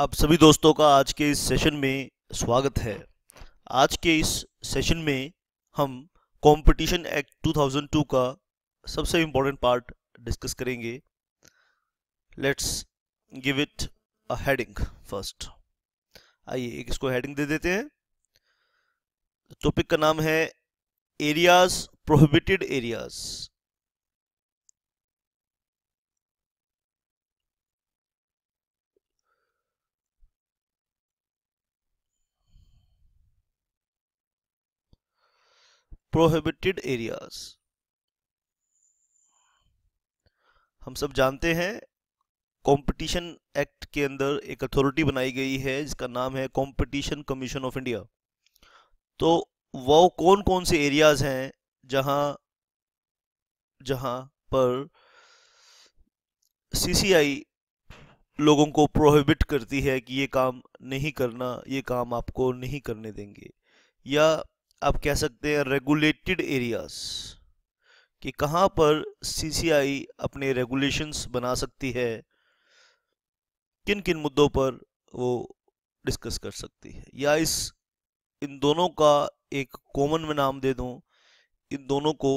आप सभी दोस्तों का आज के इस सेशन में स्वागत है आज के इस सेशन में हम कंपटीशन एक्ट 2002 का सबसे इम्पोर्टेंट पार्ट डिस्कस करेंगे let's give it a heading first आइए एक इसको हेडिंग दे देते हैं टॉपिक का नाम है areas prohibited areas prohibited areas हम सब जानते हैं कंपटीशन एक्ट के अंदर एक अथॉरिटी बनाई गई है जिसका नाम है कंपटीशन कमीशन ऑफ इंडिया तो वो कौन कौन से एरियाज हैं जहां जहां पर सीसीआई लोगों को प्रोहिबिट करती है कि ये काम नहीं करना ये काम आपको नहीं करने देंगे या आप कह सकते हैं रेगुलेटेड एरियाज कि कहां पर सीसीआई अपने रेगुलेशंस बना सकती है किन किन मुद्दों पर वो डिस्कस कर सकती है या इस इन दोनों का एक कॉमन में नाम दे दूं इन दोनों को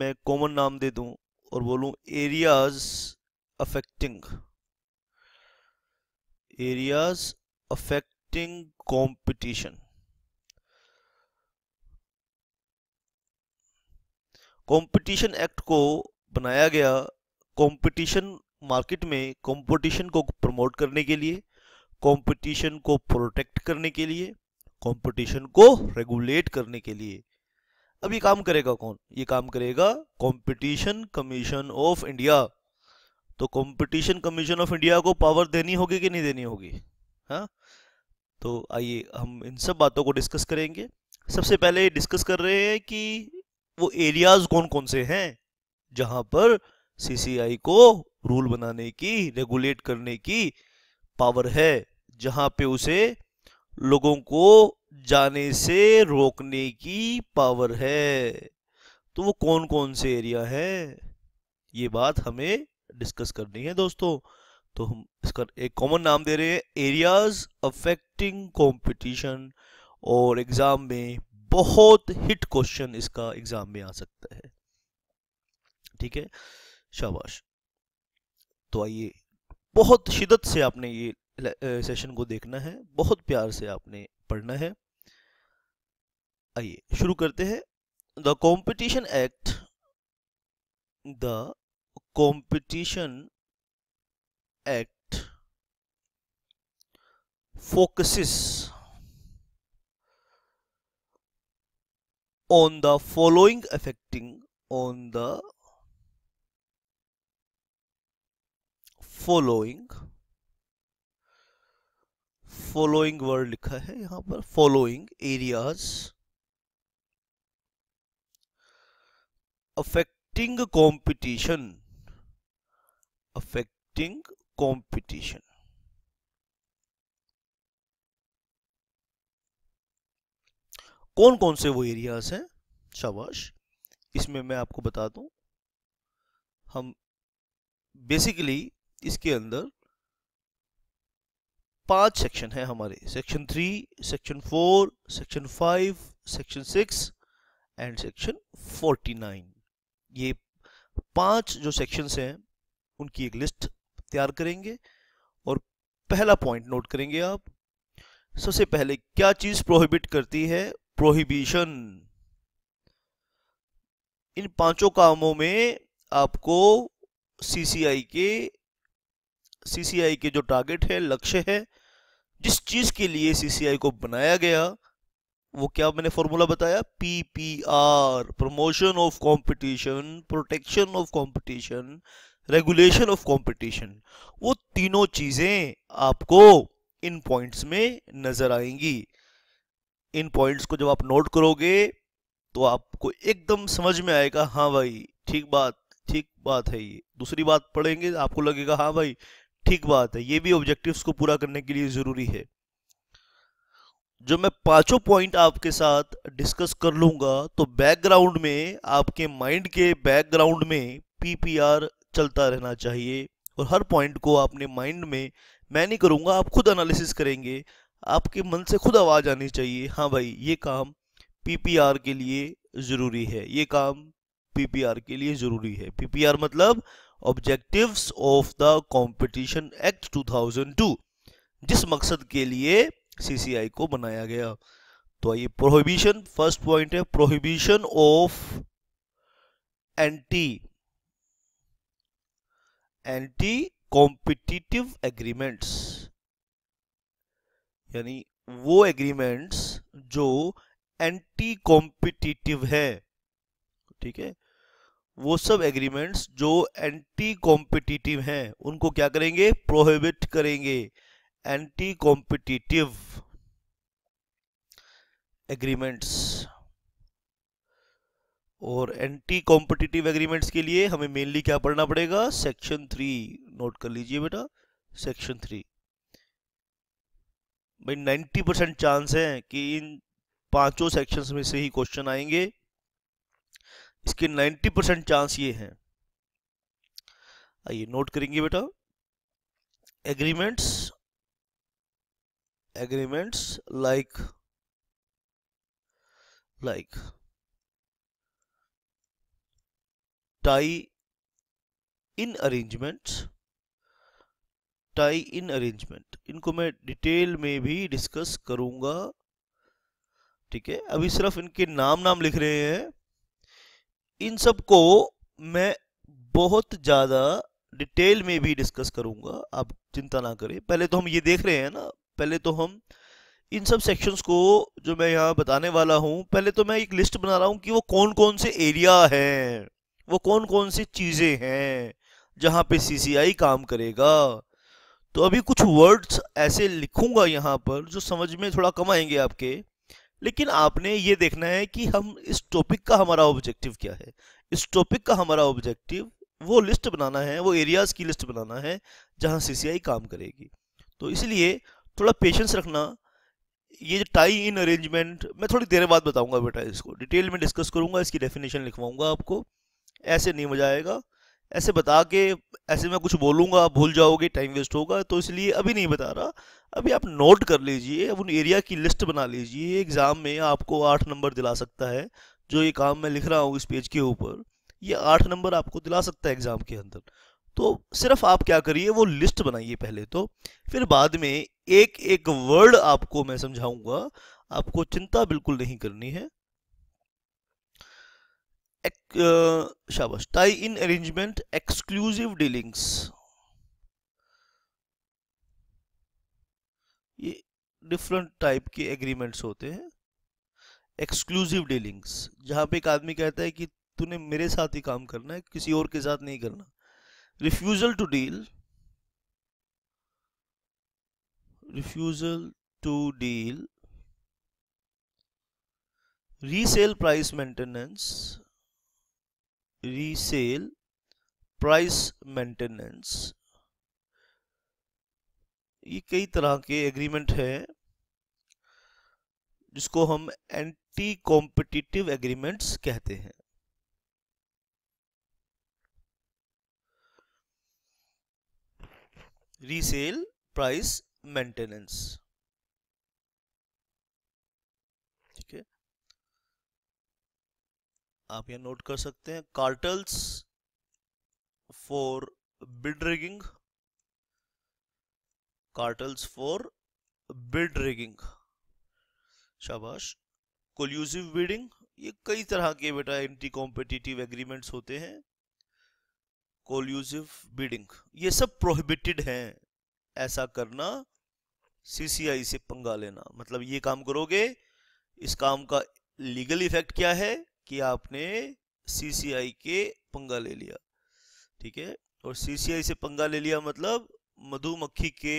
मैं कॉमन नाम दे दूं और बोलूं areas affecting areas affecting competition competition act को बनाया गया कंपटीशन मार्केट में कंपटीशन को प्रमोट करने के लिए कंपटीशन को प्रोटेक्ट करने के लिए कंपटीशन को रेगुलेट करने के लिए अब ये काम करेगा कौन ये काम करेगा कंपटीशन कमीशन ऑफ इंडिया तो कंपटीशन कमीशन ऑफ इंडिया को पावर देनी होगी कि नहीं देनी होगी हाँ तो आइए हम इन सब बातों को डिस्कस करेंगे सबसे पहले डिस्कस कर रहे हैं कि वो एरियाज कौन कौन से हैं जहां पर सीसीआई को रूल बनाने की रेगुलेट करने की पावर है जहां पे उसे लोगों को जाने से रोकने की पावर है तो वो कौन कौन से एरिया है ये बात हमें डिस्कस करनी है दोस्तों तो हम इसका एक कॉमन नाम दे रहे हैं एरियाज अफेक्टिंग कंपटीशन और एग्जाम में बहुत हिट क्वेश्चन इसका एग्जाम में आ सकता है ठीक है शाबाश तो आइए बहुत शिदत से आपने ये सेशन को देखना है बहुत प्यार से आपने पढ़ना है आइए शुरू करते हैं the competition act the competition act focuses on the following affecting on the following following word लिखा है यहां पर following areas affecting competition affecting competition कौन कौन से वो एरियाज हैं शाबाश इसमें मैं आपको बता दूं हम बेसिकली इसके अंदर पांच सेक्शन है हमारे section three section four section five section six and section forty nine ये पांच जो सेक्शंस हैं उनकी एक लिस्ट तैयार करेंगे और पहला पॉइंट नोट करेंगे आप सबसे पहले क्या चीज़ प्रोहिबिट करती है प्रोहिबिशन इन पांचों कामों में आपको सीसीआई के सीसीआई के जो टारगेट है लक्ष्य है जिस चीज के लिए सीसीआई को बनाया गया वो क्या मैंने फॉर्मूला बताया PPR promotion of competition protection of competition regulation of competition वो तीनों चीजें आपको इन पॉइंट्स में नजर आएंगी इन पॉइंट्स को जब आप नोट करोगे तो आपको एकदम समझ में आएगा हाँ भाई ठीक बात ठीक बात है ये दूसरी बात पढ़ेंगे आपको लगेगा हाँ भाई ठीक बात है ये भी ऑब्जेक्टिव्स को पूरा करने के लिए ज़रूरी है जो मैं पांचों पॉइंट आपके साथ डिस्कस कर लूंगा तो बैकग्राउंड में आपके माइंड के बैकग्राउंड में पीपीआर चलता रहना चाहिए और हर पॉइंट को आपने माइंड में मैं नहीं करूंगा आप खुद एनालिसिस करेंगे आपके मन से खुद आवाज़ आनी चाहिए हाँ भाई ये काम पीपीआर के लिए ज़रूरी है ये काम पीपीआर के लिए ज़रूरी है पीपीआर मतलब objectives of the competition act 2002 जिस मकसद के लिए सीसीआई को बनाया गया तो आइए प्रोहिबिशन फर्स्ट पॉइंट है prohibition of anti anti competitive agreements यानी वो एग्रीमेंट्स जो एंटी कॉम्पिटिटिव है ठीक है वो सब एग्रीमेंट्स जो एंटी कॉम्पिटिटिव हैं उनको क्या करेंगे प्रोहिबिट करेंगे एंटी कॉम्पिटिटिव एग्रीमेंट्स और एंटी कॉम्पिटिटिव एग्रीमेंट्स के लिए हमें मेनली क्या पढ़ना पड़ेगा सेक्शन थ्री नोट कर लीजिए बेटा सेक्शन थ्री भाई नाइन्टी परसेंट चांस है कि इन पांचों सेक्शंस में से ही क्वेश्चन आएंगे इसके नाइन्टी परसेंट चांस ये हैं आइए नोट करेंगे बेटा agreements agreements like like tie in arrangements tie in arrangement इनको मैं डिटेल में भी डिस्कस करूंगा ठीक है अभी सिर्फ इनके नाम नाम लिख रहे हैं इन सब को मैं बहुत ज़्यादा डिटेल में भी डिस्कस करूंगा आप चिंता ना करें पहले तो हम ये देख रहे हैं ना पहले तो हम इन सब सेक्शंस को जो मैं यहाँ बताने वाला हूँ पहले तो मैं एक लिस्ट बना रहा हूँ कि वो कौन कौन से एरिया हैं वो कौन कौन सी चीज़ें हैं जहाँ पे सीसीआई काम करेगा तो अभी कुछ वर्ड्स ऐसे लिखूंगा यहाँ पर जो समझ में थोड़ा कम आएंगे आपके लेकिन आपने ये देखना है कि हम इस टॉपिक का हमारा ऑब्जेक्टिव क्या है इस टॉपिक का हमारा ऑब्जेक्टिव वो लिस्ट बनाना है वो एरियाज की लिस्ट बनाना है जहाँ सी काम करेगी तो इसलिए थोड़ा पेशेंस रखना ये टाई इन अरेंजमेंट मैं थोड़ी देर बाद बताऊंगा बेटा इसको डिटेल में डिस्कस करूंगा इसकी डेफिनेशन लिखवाऊंगा आपको ऐसे नहीं मजा आएगा ऐसे बता के ऐसे मैं कुछ बोलूँगा आप भूल जाओगे टाइम वेस्ट होगा तो इसलिए अभी नहीं बता रहा अभी आप नोट कर लीजिए अब उन एरिया की लिस्ट बना लीजिए एग्ज़ाम में आपको आठ नंबर दिला सकता है जो ये काम मैं लिख रहा हूँ इस पेज के ऊपर ये आठ नंबर आपको दिला सकता है एग्ज़ाम के अंदर तो सिर्फ आप क्या करिए वो लिस्ट बनाइए पहले तो फिर बाद में एक एक वर्ड आपको मैं समझाऊँगा आपको चिंता बिल्कुल नहीं करनी है शाबाश tie in arrangement exclusive dealings ये डिफरेंट टाइप के एग्रीमेंट्स होते हैं एक्सक्लूसिव डीलिंग्स जहां पे एक आदमी कहता है कि तूने मेरे साथ ही काम करना है किसी और के साथ नहीं करना refusal to deal refusal to deal resale price maintenance resale price maintenance ये कई तरह के एग्रीमेंट हैं जिसको हम एंटी कॉम्पिटिटिव एग्रीमेंट्स कहते हैं रीसेल प्राइस मेंटेनेंस आप यह नोट कर सकते हैं cartels for bid rigging cartels for bid rigging शाबाश कोल्यूसिव बिडिंग ये कई तरह के बेटा एंटी कॉम्पिटिटिव एग्रीमेंट्स होते हैं कोल्यूसिव बिडिंग ये सब प्रोहिबिटेड हैं ऐसा करना सीसीआई से पंगा लेना मतलब ये काम करोगे इस काम का लीगल इफेक्ट क्या है कि आपने सीसीआई के पंगा ले लिया ठीक है और सीसीआई से पंगा ले लिया मतलब मधुमक्खी के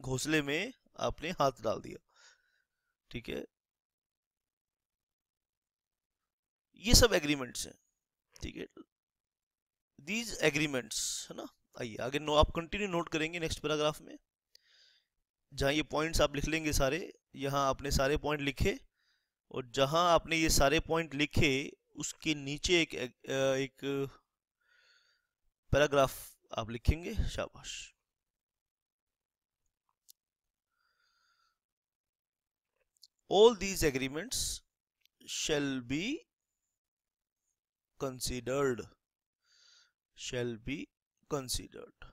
घोंसले में आपने हाथ डाल दिया ठीक है ये सब एग्रीमेंट्स हैं ठीक है दीज एग्रीमेंट्स है ना आइए आगे नो आप कंटिन्यू नोट करेंगे नेक्स्ट पैराग्राफ में जहां ये पॉइंट्स आप लिख लेंगे सारे यहां आपने सारे पॉइंट लिखे और जहां आपने ये सारे पॉइंट लिखे उसके नीचे एक एक पैराग्राफ आप लिखेंगे शाबाश all these agreements shall be considered shall be considered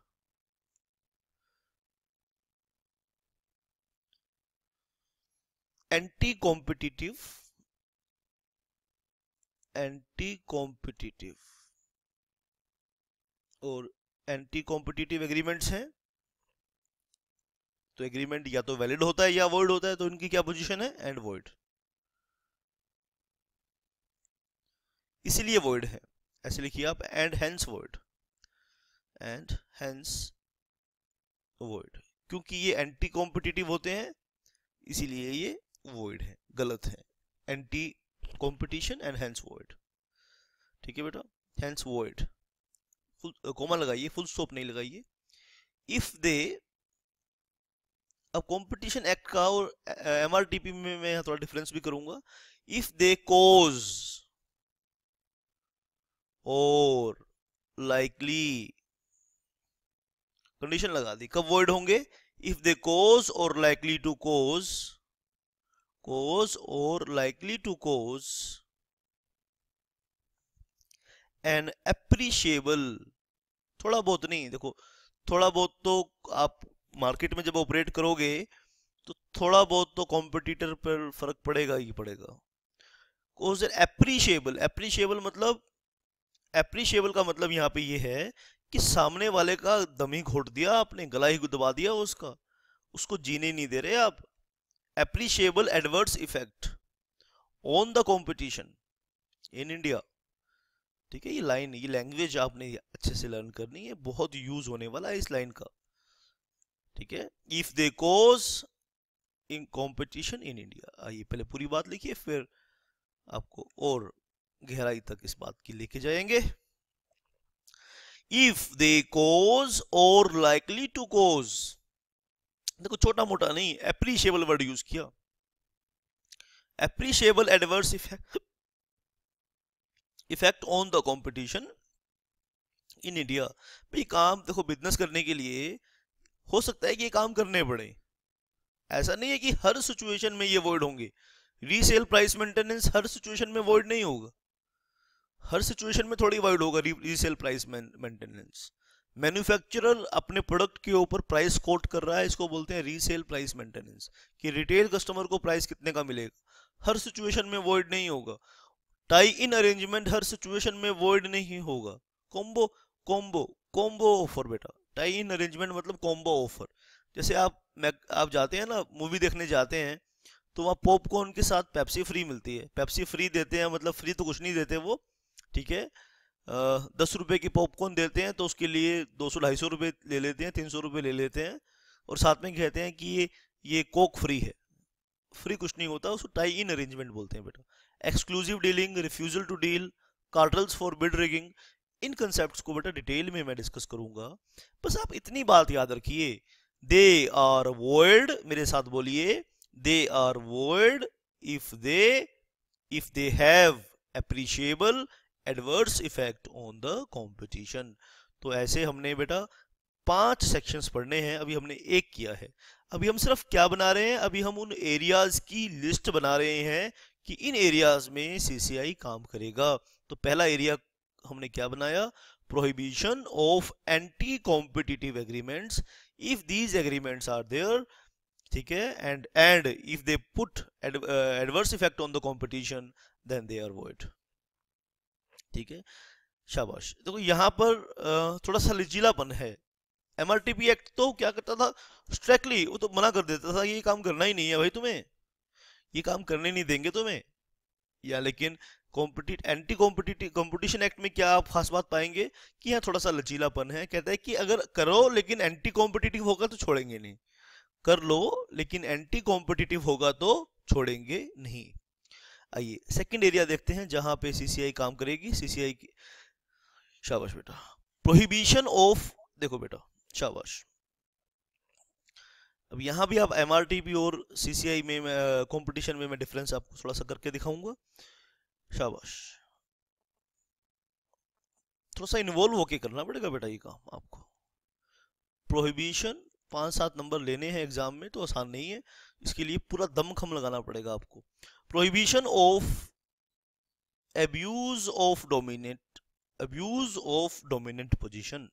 anti competitive anti competitive और एंटी कॉम्पिटिटिव एग्रीमेंट्स हैं तो एग्रीमेंट या तो वैलिड होता है या वर्ड होता है तो इनकी क्या पोजीशन है एंड वर्ड इसीलिए वर्ड है ऐसे लिखिए आप and hence word and hence word क्योंकि ये एंटी कॉम्पिटिटिव होते हैं इसीलिए ये वॉइड है गलत है anti competition and hence void ठीक है बेटा हैंस वॉइड फुल कोमा लगाइए फुल स्टॉप नहीं लगाइए इफ दे अब कंपटीशन एक्ट का और एमआरटीपी में मैं थोड़ा डिफरेंस भी करूंगा if they cause or likely condition लगा दी कब वर्ड होंगे if they cause or likely to cause cause or likely to cause an appreciable थोड़ा बहुत नहीं देखो थोड़ा बहुत तो आप मार्केट में जब ऑपरेट करोगे तो थोड़ा बहुत तो कॉम्पिटिटर पर फर्क पड़ेगा ही पड़ेगा कोज एप्रीशियबल एप्रीशियबल मतलब एप्रीशियबल का मतलब यहाँ पे ये यह है कि सामने वाले का दम ही घोट दिया आपने गला ही दबा दिया उसका उसको जीने नहीं दे रहे आप appreciable adverse effect on the competition in India ठीक है ये लाइन ये लैंग्वेज आपने अच्छे से लर्न करनी है बहुत यूज होने वाला है इस लाइन का ठीक है if they cause in competition in India आइए पहले पूरी बात लिखिए फिर आपको और गहराई तक इस बात की लेके जाएंगे if they cause or likely to कोज देखो छोटा मोटा नहीं एप्रीशियबल वर्ड यूज किया appreciable adverse effect effect on the competition in India भाई काम देखो बिजनेस करने के लिए हो सकता है कि ये काम करने पड़े ऐसा नहीं है कि हर सिचुएशन में ये अवॉइड होंगे रीसेल प्राइस मेंटेनेंस हर सिचुएशन में अवॉइड नहीं होगा हर सिचुएशन में थोड़ी अवॉइड होगा रीसेल प्राइस मेंटेनेंस मैन्युफैक्चरर अपने प्रोडक्ट के ऊपर प्राइस कोट कर रहा है इसको बोलते हैं रीसेल प्राइस मेंटेनेंस कि रिटेल कस्टमर को प्राइस कितने का मिलेगा हर सिचुएशन में वॉइड नहीं होगा टाई इन अरेंजमेंट हर सिचुएशन में वॉइड नहीं होगा कॉम्बो कॉम्बो कॉम्बो ऑफर बेटा टाई इन अरेंजमेंट मतलब कॉम्बो ऑफर जैसे आप आप जाते हैं ना मूवी देखने जाते हैं तो वहाँ पॉपकॉर्न के साथ पेप्सी फ्री मिलती है पेप्सी फ्री देते हैं मतलब फ्री तो कुछ नहीं देते वो ठीक है दस रुपये की पॉपकॉर्न देते हैं तो उसके लिए दो सौ ढाई सौ रुपये ले लेते हैं तीन सौ रुपये ले लेते हैं और साथ में कहते हैं कि ये ये कोक फ्री है फ्री कुछ नहीं होता उसको टाई इन अरेंजमेंट बोलते हैं बेटा exclusive dealing refusal to deal cartels for bid rigging इन कंसेप्ट को बेटा डिटेल में मैं डिस्कस करूंगा बस आप इतनी बात याद रखिए दे आर वर्ल्ड मेरे साथ बोलिए they are world if they if they have appreciable adverse effect on the competition तो ऐसे हमने बेटा पांच सेक्शंस पढ़ने हैं अभी हमने एक किया है अभी हम सिर्फ क्या बना रहे हैं अभी हम उन एरियाज की लिस्ट बना रहे हैं कि इन एरियाज में सीसीआई काम करेगा तो पहला एरिया हमने क्या बनाया prohibition of anti-competitive agreements if these agreements are there ठीक है and and if they put ad, uh, adverse effect on the competition then they are void ठीक है शाबाश देखो यहाँ पर थोड़ा सा लचीलापन है एम एक्ट तो क्या करता था स्ट्रैक्टली वो तो मना कर देता था ये काम करना ही नहीं है भाई तुम्हें ये काम करने नहीं देंगे तुम्हें या लेकिन compete anti competitive competition act में क्या आप खास बात पाएंगे कि यहाँ थोड़ा सा लचीलापन है कहता है कि अगर करो लेकिन एंटी कॉम्पिटिटिव होगा तो छोड़ेंगे नहीं कर लो लेकिन एंटी कॉम्पिटिटिव होगा तो छोड़ेंगे नहीं आइए सेकंड एरिया देखते हैं जहां पे सीसीआई काम करेगी सीसीआई की शाबाश बेटा प्रोहिबिशन ऑफ देखो बेटा शाबाश अब यहां भी आप एम और सीसीआई में कंपटीशन में मैं डिफरेंस आपको थोड़ा सा करके दिखाऊंगा शाबाश थोड़ा सा इन्वॉल्व होके करना पड़ेगा बेटा ये काम आपको प्रोहिबिशन पांच सात नंबर लेने हैं एग्जाम में तो आसान नहीं है इसके लिए पूरा दमखम लगाना पड़ेगा आपको prohibition of abuse of dominant abuse of dominant position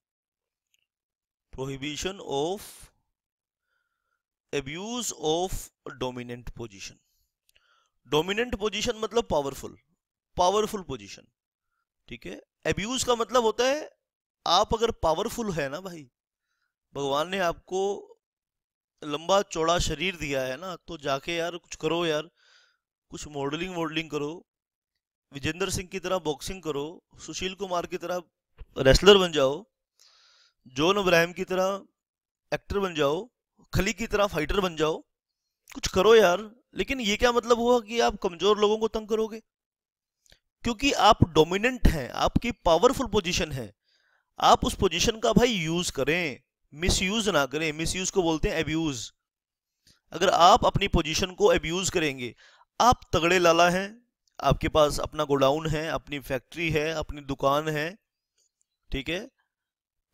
prohibition of abuse of dominant position dominant position मतलब पावरफुल पावरफुल पोजीशन ठीक है एब्यूज का मतलब होता है आप अगर पावरफुल है ना भाई भगवान ने आपको लंबा चौड़ा शरीर दिया है ना तो जाके यार कुछ करो यार कुछ मॉडलिंग वॉडलिंग करो विजेंद्र सिंह की तरह बॉक्सिंग करो सुशील कुमार की तरह रेसलर बन जाओ जॉन अब्राहम की तरह एक्टर बन जाओ खली की तरह फाइटर बन जाओ कुछ करो यार लेकिन ये क्या मतलब हुआ कि आप कमजोर लोगों को तंग करोगे क्योंकि आप डोमिनेंट हैं आपकी पावरफुल पोजीशन है आप उस पोजीशन का भाई यूज करें मिस यूज ना करें मिस यूज को बोलते हैं एब्यूज अगर आप अपनी पोजीशन को एब्यूज करेंगे आप तगड़े लाला हैं आपके पास अपना गोडाउन है अपनी फैक्ट्री है अपनी दुकान है ठीक है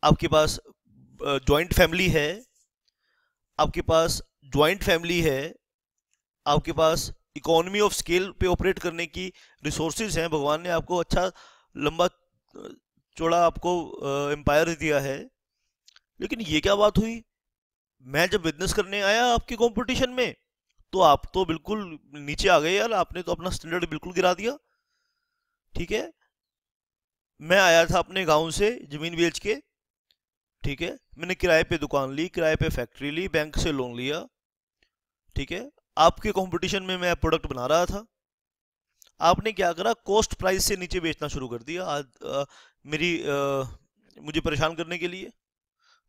आपके पास जॉइंट फैमिली है आपके पास जॉइंट फैमिली है आपके पास इकोनॉमी ऑफ स्केल पे ऑपरेट करने की रिसोर्सेज हैं भगवान ने आपको अच्छा लंबा चौड़ा आपको एम्पायर दिया है लेकिन ये क्या बात हुई मैं जब बिजनेस करने आया आपके कंपटीशन में तो आप तो बिल्कुल नीचे आ गए यार आपने तो अपना स्टैंडर्ड बिल्कुल गिरा दिया ठीक है मैं आया था अपने गांव से जमीन बेच के ठीक है मैंने किराए पे दुकान ली किराए पे फैक्ट्री ली बैंक से लोन लिया ठीक है आपके कंपटीशन में मैं प्रोडक्ट बना रहा था आपने क्या करा कॉस्ट प्राइस से नीचे बेचना शुरू कर दिया आज आ, मेरी आ, मुझे परेशान करने के लिए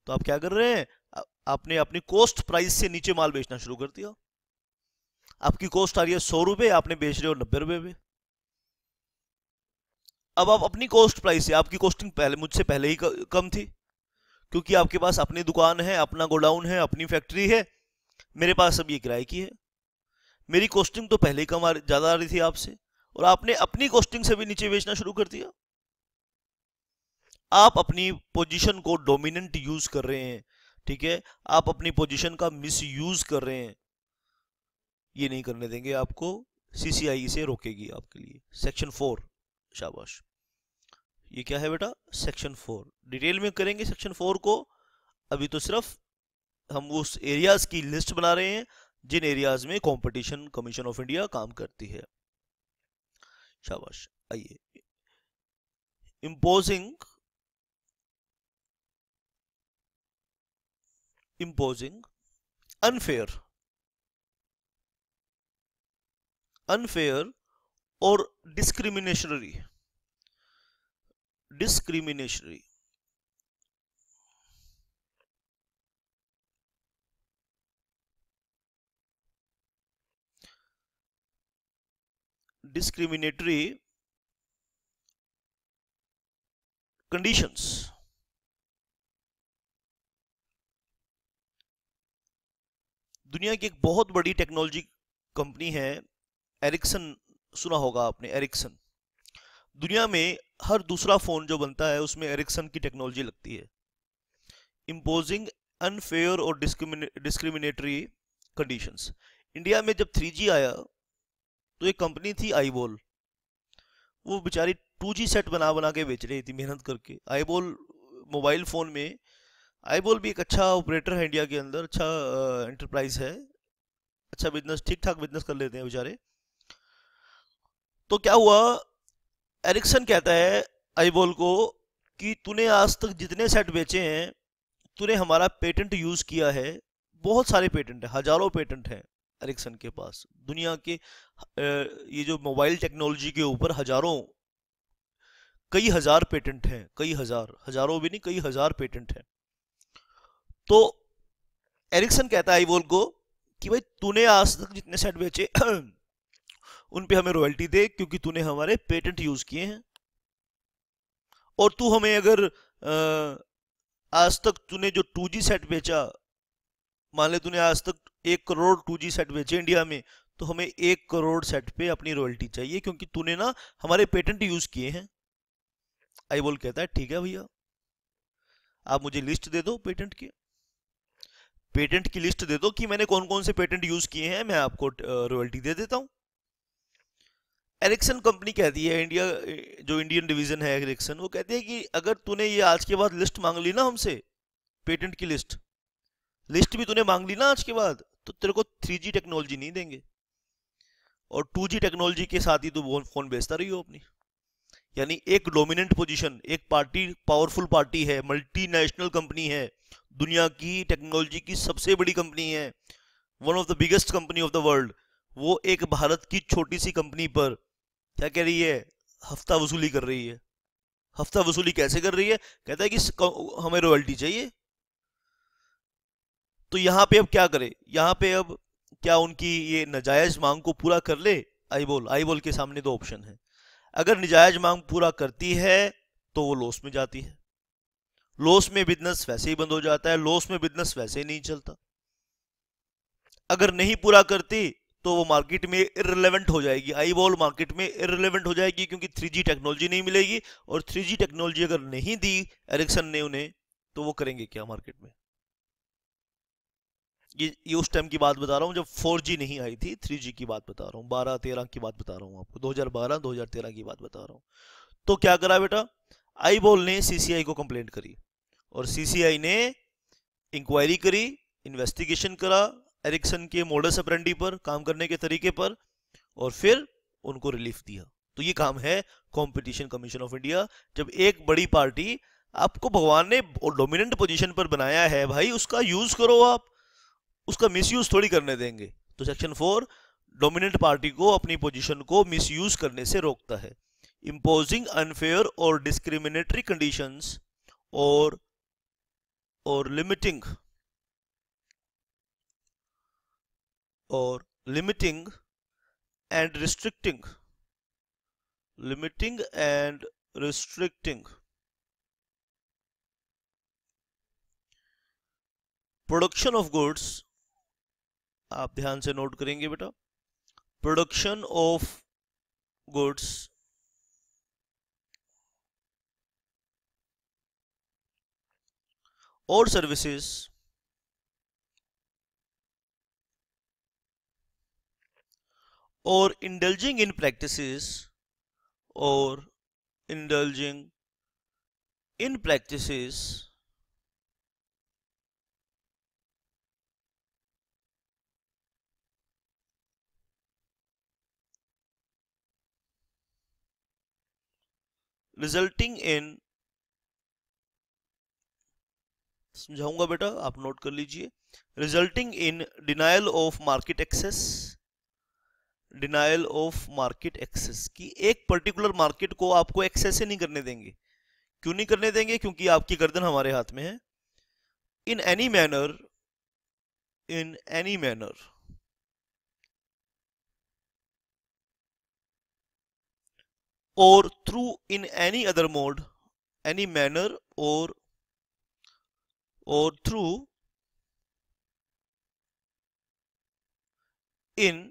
तो आप क्या कर रहे हैं आपने अपनी कॉस्ट प्राइस से नीचे माल बेचना शुरू कर दिया आपकी कॉस्ट आ रही है सौ रुपए आपने बेच रहे हो नब्बे रुपए में अब आप अपनी कॉस्ट प्राइस है आपकी कॉस्टिंग पहले मुझसे पहले ही कम थी क्योंकि आपके पास अपनी दुकान है अपना गोडाउन है अपनी फैक्ट्री है मेरे पास अब ये किराए की है मेरी कॉस्टिंग तो पहले ही कम ज़्यादा आ रही थी आपसे और आपने अपनी कॉस्टिंग से भी नीचे बेचना शुरू कर दिया आप अपनी पोजीशन को डोमिनेंट यूज कर रहे हैं ठीक है आप अपनी पोजीशन का मिस यूज कर रहे हैं ये नहीं करने देंगे आपको सीसीआई e से रोकेगी आपके लिए सेक्शन फोर शाबाश ये क्या है बेटा सेक्शन फोर डिटेल में करेंगे सेक्शन फोर को अभी तो सिर्फ हम उस एरियाज की लिस्ट बना रहे हैं जिन एरियाज में कंपटीशन कमीशन ऑफ इंडिया काम करती है शाबाश आइए imposing imposing unfair unfair or discriminationary discriminationary discriminatory conditions दुनिया की एक बहुत बड़ी टेक्नोलॉजी कंपनी है एरिक्सन सुना होगा आपने एरिक्सन दुनिया में हर दूसरा फ़ोन जो बनता है उसमें एरिक्सन की टेक्नोलॉजी लगती है imposing unfair or discriminatory conditions India में जब 3G आया तो एक कंपनी थी आईबॉल वो बेचारी 2G सेट बना बना के बेच रही थी मेहनत करके आईबॉल मोबाइल फ़ोन में आईबॉल भी एक अच्छा ऑपरेटर है इंडिया के अंदर अच्छा एंटरप्राइज है अच्छा बिजनेस ठीक ठाक बिजनेस कर लेते हैं बेचारे तो क्या हुआ एरिक्सन कहता है आईबॉल को कि तूने आज तक जितने सेट बेचे हैं तूने हमारा पेटेंट यूज किया है बहुत सारे पेटेंट है हजारों पेटेंट हैं एरिक्सन के पास दुनिया के ये जो मोबाइल टेक्नोलॉजी के ऊपर हजारों कई हजार पेटेंट हैं कई हजार हजारों भी नहीं कई हजार पेटेंट हैं तो एरिक्सन कहता है आईवोल को कि भाई तूने आज तक जितने सेट बेचे उन पे हमें रॉयल्टी दे क्योंकि तूने हमारे पेटेंट यूज किए हैं और तू हमें अगर आज तक तूने जो टू सेट बेचा मान ले तूने आज तक एक करोड़ टू सेट बेचे इंडिया में तो हमें एक करोड़ सेट पे अपनी रॉयल्टी चाहिए क्योंकि तूने ना हमारे पेटेंट यूज किए हैं आई बोल कहता है ठीक है भैया आप मुझे लिस्ट दे दो पेटेंट की पेटेंट की लिस्ट दे दो कि मैंने कौन कौन से पेटेंट यूज किए हैं मैं आपको रॉयल्टी दे देता हूं एरिक्सन कंपनी कहती है इंडिया जो इंडियन डिवीजन है एरिक्सन वो कहती है कि अगर तूने ये आज के बाद लिस्ट मांग ली ना हमसे पेटेंट की लिस्ट लिस्ट भी तूने मांग ली ना आज के बाद तो तेरे को थ्री टेक्नोलॉजी नहीं देंगे और टू टेक्नोलॉजी के साथ ही तू फोन बेचता रही हो अपनी यानी एक डोमिनेंट पोजिशन एक पार्टी पावरफुल पार्टी है नेशनल कंपनी है दुनिया की टेक्नोलॉजी की सबसे बड़ी कंपनी है one of the biggest company of the world वो एक भारत की छोटी सी कंपनी पर क्या कह रही है हफ्ता वसूली कर रही है हफ्ता वसूली कैसे कर रही है कहता है कि हमें रॉयल्टी चाहिए तो यहां पे अब क्या करे यहां पे अब क्या उनकी ये नजायज मांग को पूरा कर ले आई बोल आई बोल के सामने दो ऑप्शन है अगर नजायज मांग पूरा करती है तो वो लॉस में जाती है लॉस में बिजनेस वैसे ही बंद हो जाता है लॉस में बिजनेस वैसे ही नहीं चलता अगर नहीं पूरा करती तो वो मार्केट में इरेलीवेंट हो जाएगी आई बॉल मार्केट में इरेलीवेंट हो जाएगी क्योंकि थ्री टेक्नोलॉजी नहीं मिलेगी और थ्री टेक्नोलॉजी अगर नहीं दी एरिक्सन ने उन्हें तो वो करेंगे क्या मार्केट में ये ये उस टाइम की बात बता रहा हूँ जब 4G नहीं आई थी 3G की बात बता रहा हूँ 12 13 की बात बता रहा हूँ आपको 2012 2013 की बात बता रहा हूँ तो क्या करा बेटा आई बॉल ने सीसीआई को कंप्लेंट करी और सीसीआई ने इंक्वायरी करी इन्वेस्टिगेशन करा एरिक्सन के मोडस अपरेंडी पर काम करने के तरीके पर और फिर उनको रिलीफ दिया तो ये काम है कंपटीशन कमीशन ऑफ इंडिया जब एक बड़ी पार्टी आपको भगवान ने डोमिनेंट पोजीशन पर बनाया है भाई उसका यूज करो आप उसका मिसयूज थोड़ी करने देंगे तो सेक्शन फोर डोमिनेंट पार्टी को अपनी पोजीशन को मिसयूज करने से रोकता है imposing unfair or discriminatory conditions or limiting or limiting and restricting limiting and restricting production of goods आप ध्यान से नोट करेंगे बेटा production of goods or services or indulging in practices or indulging in practices resulting in समझाऊंगा बेटा आप नोट कर लीजिए resulting in denial of market access denial of market access कि एक पर्टिकुलर मार्केट को आपको एक्सेस ही नहीं करने देंगे क्यों नहीं करने देंगे क्योंकि आपकी गर्दन हमारे हाथ में है in any manner in any manner or through in any other mode any manner or or through in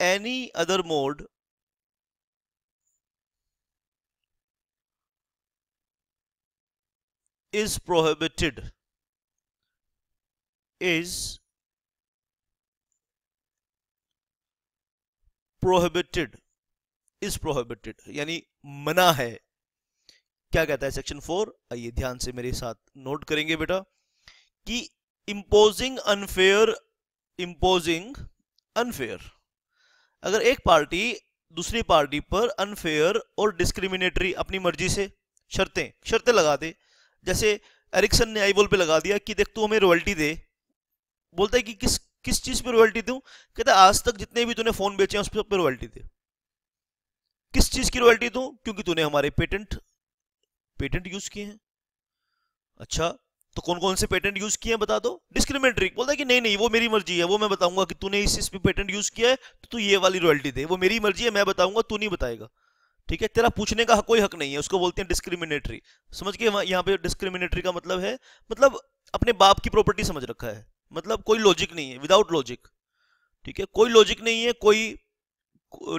any other mode is prohibited is prohibited is prohibited yani mana hai क्या कहता है सेक्शन फोर आइए ध्यान से मेरे साथ note करेंगे बेटा कि imposing unfair imposing unfair अगर एक पार्टी दूसरी पार्टी पर अनफेयर और डिस्क्रिमिनेटरी अपनी मर्जी से शर्तें शर्तें लगा दे जैसे एरिक्सन ने आई बोल पर लगा दिया कि देख तू हमें रॉयल्टी दे बोलता है कि किस किस चीज़ पर रॉयल्टी दूँ कहता आज तक जितने भी तूने फ़ोन बेचे हैं उस पर रॉयल्टी दे किस चीज़ की रॉयल्टी दूँ क्योंकि तूने हमारे पेटेंट पेटेंट यूज़ किए हैं अच्छा तो कौन कौन से पेटेंट यूज किए हैं बता दो डिस्क्रिमिनेटरी बोलता है कि नहीं नहीं वो मेरी मर्जी है वो मैं बताऊंगा कि तूने इस इस पे पेटेंट यूज किया है तो तू ये वाली रॉयल्टी दे वो मेरी मर्जी है मैं बताऊंगा तू नहीं बताएगा ठीक है तेरा पूछने का कोई हक नहीं है उसको बोलते हैं डिस्क्रिमिनेटरी समझ के यहाँ पे डिस्क्रिमिनेटरी का मतलब है मतलब अपने बाप की प्रॉपर्टी समझ रखा है मतलब कोई लॉजिक नहीं है विदाउट लॉजिक ठीक है कोई लॉजिक नहीं है कोई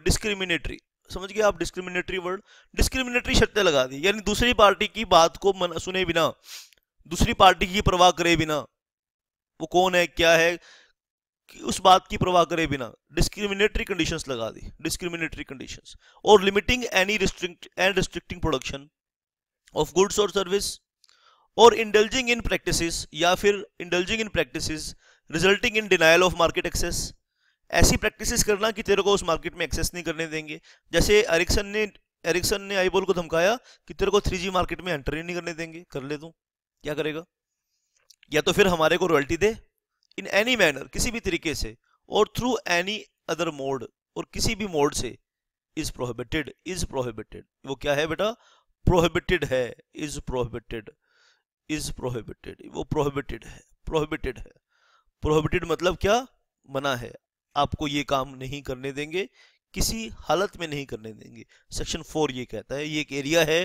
डिस्क्रिमिनेटरी समझ गए आप डिस्क्रिमिनेटरी वर्ड डिस्क्रिमिनेटरी शर्तें लगा दी यानी दूसरी पार्टी की बात को सुने बिना दूसरी पार्टी की परवाह करे बिना वो कौन है क्या है कि उस बात की परवाह करे बिना डिस्क्रिमिनेटरी कंडीशंस लगा दी discriminatory conditions or limiting any restrict and restricting production of goods or service or indulging in practices या फिर indulging in practices resulting in denial of market access ऐसी प्रैक्टिसेस करना कि तेरे को उस मार्केट में एक्सेस नहीं करने देंगे जैसे एरिक्सन ने एरिक्सन ने आईबोल को धमकाया कि तेरे को जी मार्केट में एंटर ही नहीं करने देंगे कर ले तू क्या करेगा या तो फिर हमारे को रॉयल्टी दे इन एनी मैनर किसी भी तरीके से और थ्रू एनी अदर मोड और किसी भी मोड से इज प्रोहिबिटेड इज प्रोहिबिटेड वो क्या है बेटा प्रोहिबिटेड है इज प्रोहिबिटेड इज प्रोहिबिटेड वो प्रोहिबिटेड है प्रोहिबिटेड है प्रोहिबिटेड मतलब क्या मना है आपको ये काम नहीं करने देंगे किसी हालत में नहीं करने देंगे सेक्शन फोर ये कहता है ये एक एरिया है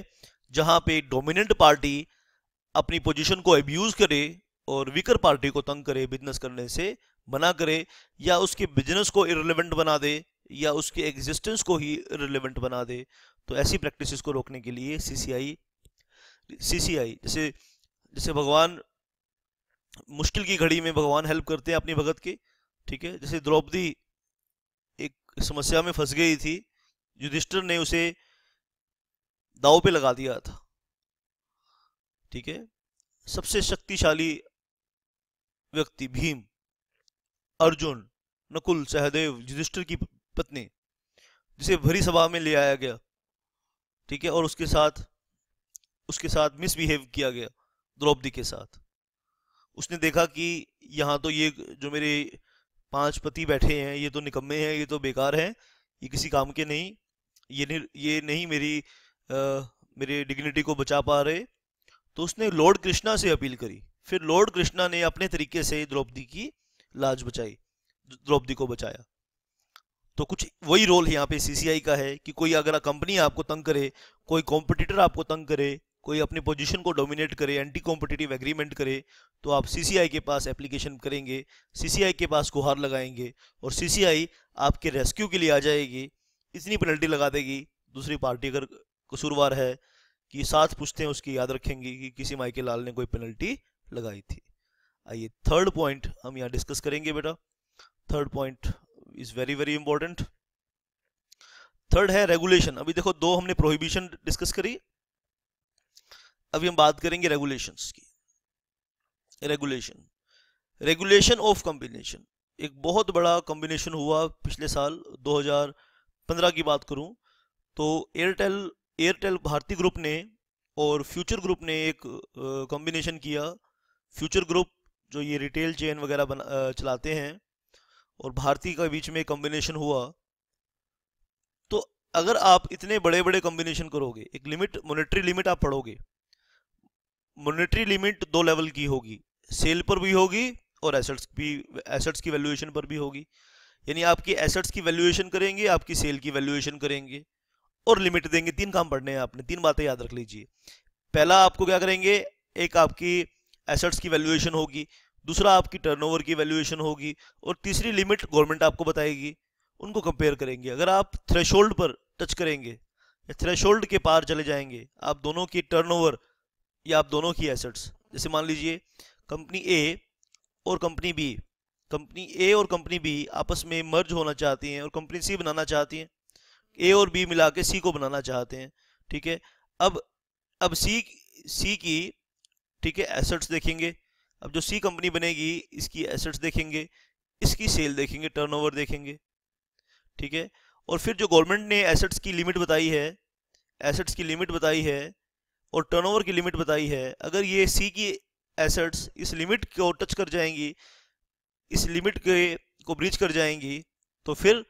जहां पे डोमिनेंट पार्टी अपनी पोजीशन को एब्यूज करे और वीकर पार्टी को तंग करे बिजनेस करने से मना करे या उसके बिजनेस को इरेलीवेंट बना दे या उसके एग्जिस्टेंस को ही रिलेवेंट बना दे तो ऐसी प्रैक्टिसेस को रोकने के लिए सीसीआई सीसीआई जैसे जैसे भगवान मुश्किल की घड़ी में भगवान हेल्प करते हैं अपनी भगत के ठीक है जैसे द्रौपदी एक समस्या में फंस गई थी युधिष्ठिर ने उसे दाव पे लगा दिया था ठीक है सबसे शक्तिशाली व्यक्ति भीम अर्जुन नकुल सहदेव युधिष्ठिर की पत्नी जिसे भरी सभा में ले आया गया ठीक है और उसके साथ उसके साथ मिसबिहेव किया गया द्रौपदी के साथ उसने देखा कि यहाँ तो ये जो मेरे पांच पति बैठे हैं ये तो निकम्मे हैं ये तो बेकार हैं ये किसी काम के नहीं ये नहीं ये नहीं मेरी आ, मेरे डिग्निटी को बचा पा रहे तो उसने लॉर्ड कृष्णा से अपील करी फिर लॉर्ड कृष्णा ने अपने तरीके से द्रौपदी की लाज बचाई द्रौपदी को बचाया तो कुछ वही रोल यहाँ पे सीसीआई का है कि कोई अगर कंपनी आपको तंग करे कोई कॉम्पिटिटर आपको तंग करे कोई अपनी पोजीशन को डोमिनेट करे एंटी कॉम्पिटिटिव एग्रीमेंट करे तो आप सीसीआई के पास एप्लीकेशन करेंगे सीसीआई के पास गुहार लगाएंगे और सीसीआई आपके रेस्क्यू के लिए आ जाएगी इतनी पेनल्टी लगा देगी दूसरी पार्टी अगर कसूरवार है कि साथ पूछते हैं उसकी याद रखेंगे कि, किसी माई के लाल ने कोई पेनल्टी लगाई थी आइए थर्ड पॉइंट हम यहाँ डिस्कस करेंगे बेटा third point is very very important third है रेगुलेशन अभी देखो दो हमने प्रोहिबिशन डिस्कस करी अभी हम बात करेंगे रेगुलेशन की रेगुलेशन रेगुलेशन ऑफ कॉम्बिनेशन एक बहुत बड़ा कॉम्बिनेशन हुआ पिछले साल 2015 की बात करूं तो एयरटेल एयरटेल भारती ग्रुप ने और फ्यूचर ग्रुप ने एक कॉम्बिनेशन किया फ्यूचर ग्रुप जो ये रिटेल चेन वगैरह बना चलाते हैं और भारती का बीच में कॉम्बिनेशन हुआ तो अगर आप इतने बड़े बड़े कॉम्बिनेशन करोगे एक लिमिट मोनिट्री लिमिट आप पढ़ोगे मोनिट्री लिमिट दो लेवल की होगी सेल पर भी होगी और एसेट्स भी एसेट्स की वैल्यूएशन पर भी होगी यानी आपकी एसेट्स की वैल्यूएशन करेंगे आपकी सेल की वैल्यूएशन करेंगे और लिमिट देंगे तीन काम पढ़ने हैं आपने तीन बातें याद रख लीजिए पहला आपको क्या करेंगे एक आपकी एसेट्स की वैल्यूएशन होगी दूसरा आपकी टर्नओवर की वैल्यूएशन होगी और तीसरी लिमिट गवर्नमेंट आपको बताएगी उनको कंपेयर करेंगे अगर आप थ्रेश पर टच करेंगे या थ्रेश के पार चले जाएंगे आप दोनों की टर्नओवर या आप दोनों की एसेट्स जैसे मान लीजिए कंपनी ए और कंपनी बी कंपनी ए और कंपनी बी आपस में मर्ज होना चाहती हैं और कंपनी सी बनाना चाहती हैं ए और बी मिला के सी को बनाना चाहते हैं ठीक है अब अब सी सी की ठीक है एसेट्स देखेंगे अब जो सी कंपनी बनेगी इसकी एसेट्स देखेंगे इसकी सेल देखेंगे टर्नओवर देखेंगे ठीक है और फिर जो गवर्नमेंट ने एसेट्स की लिमिट बताई है एसेट्स की लिमिट बताई है और टर्नओवर की लिमिट बताई है अगर ये सी की एसेट्स इस लिमिट को टच कर जाएंगी इस लिमिट के को ब्रीच कर जाएंगी तो फिर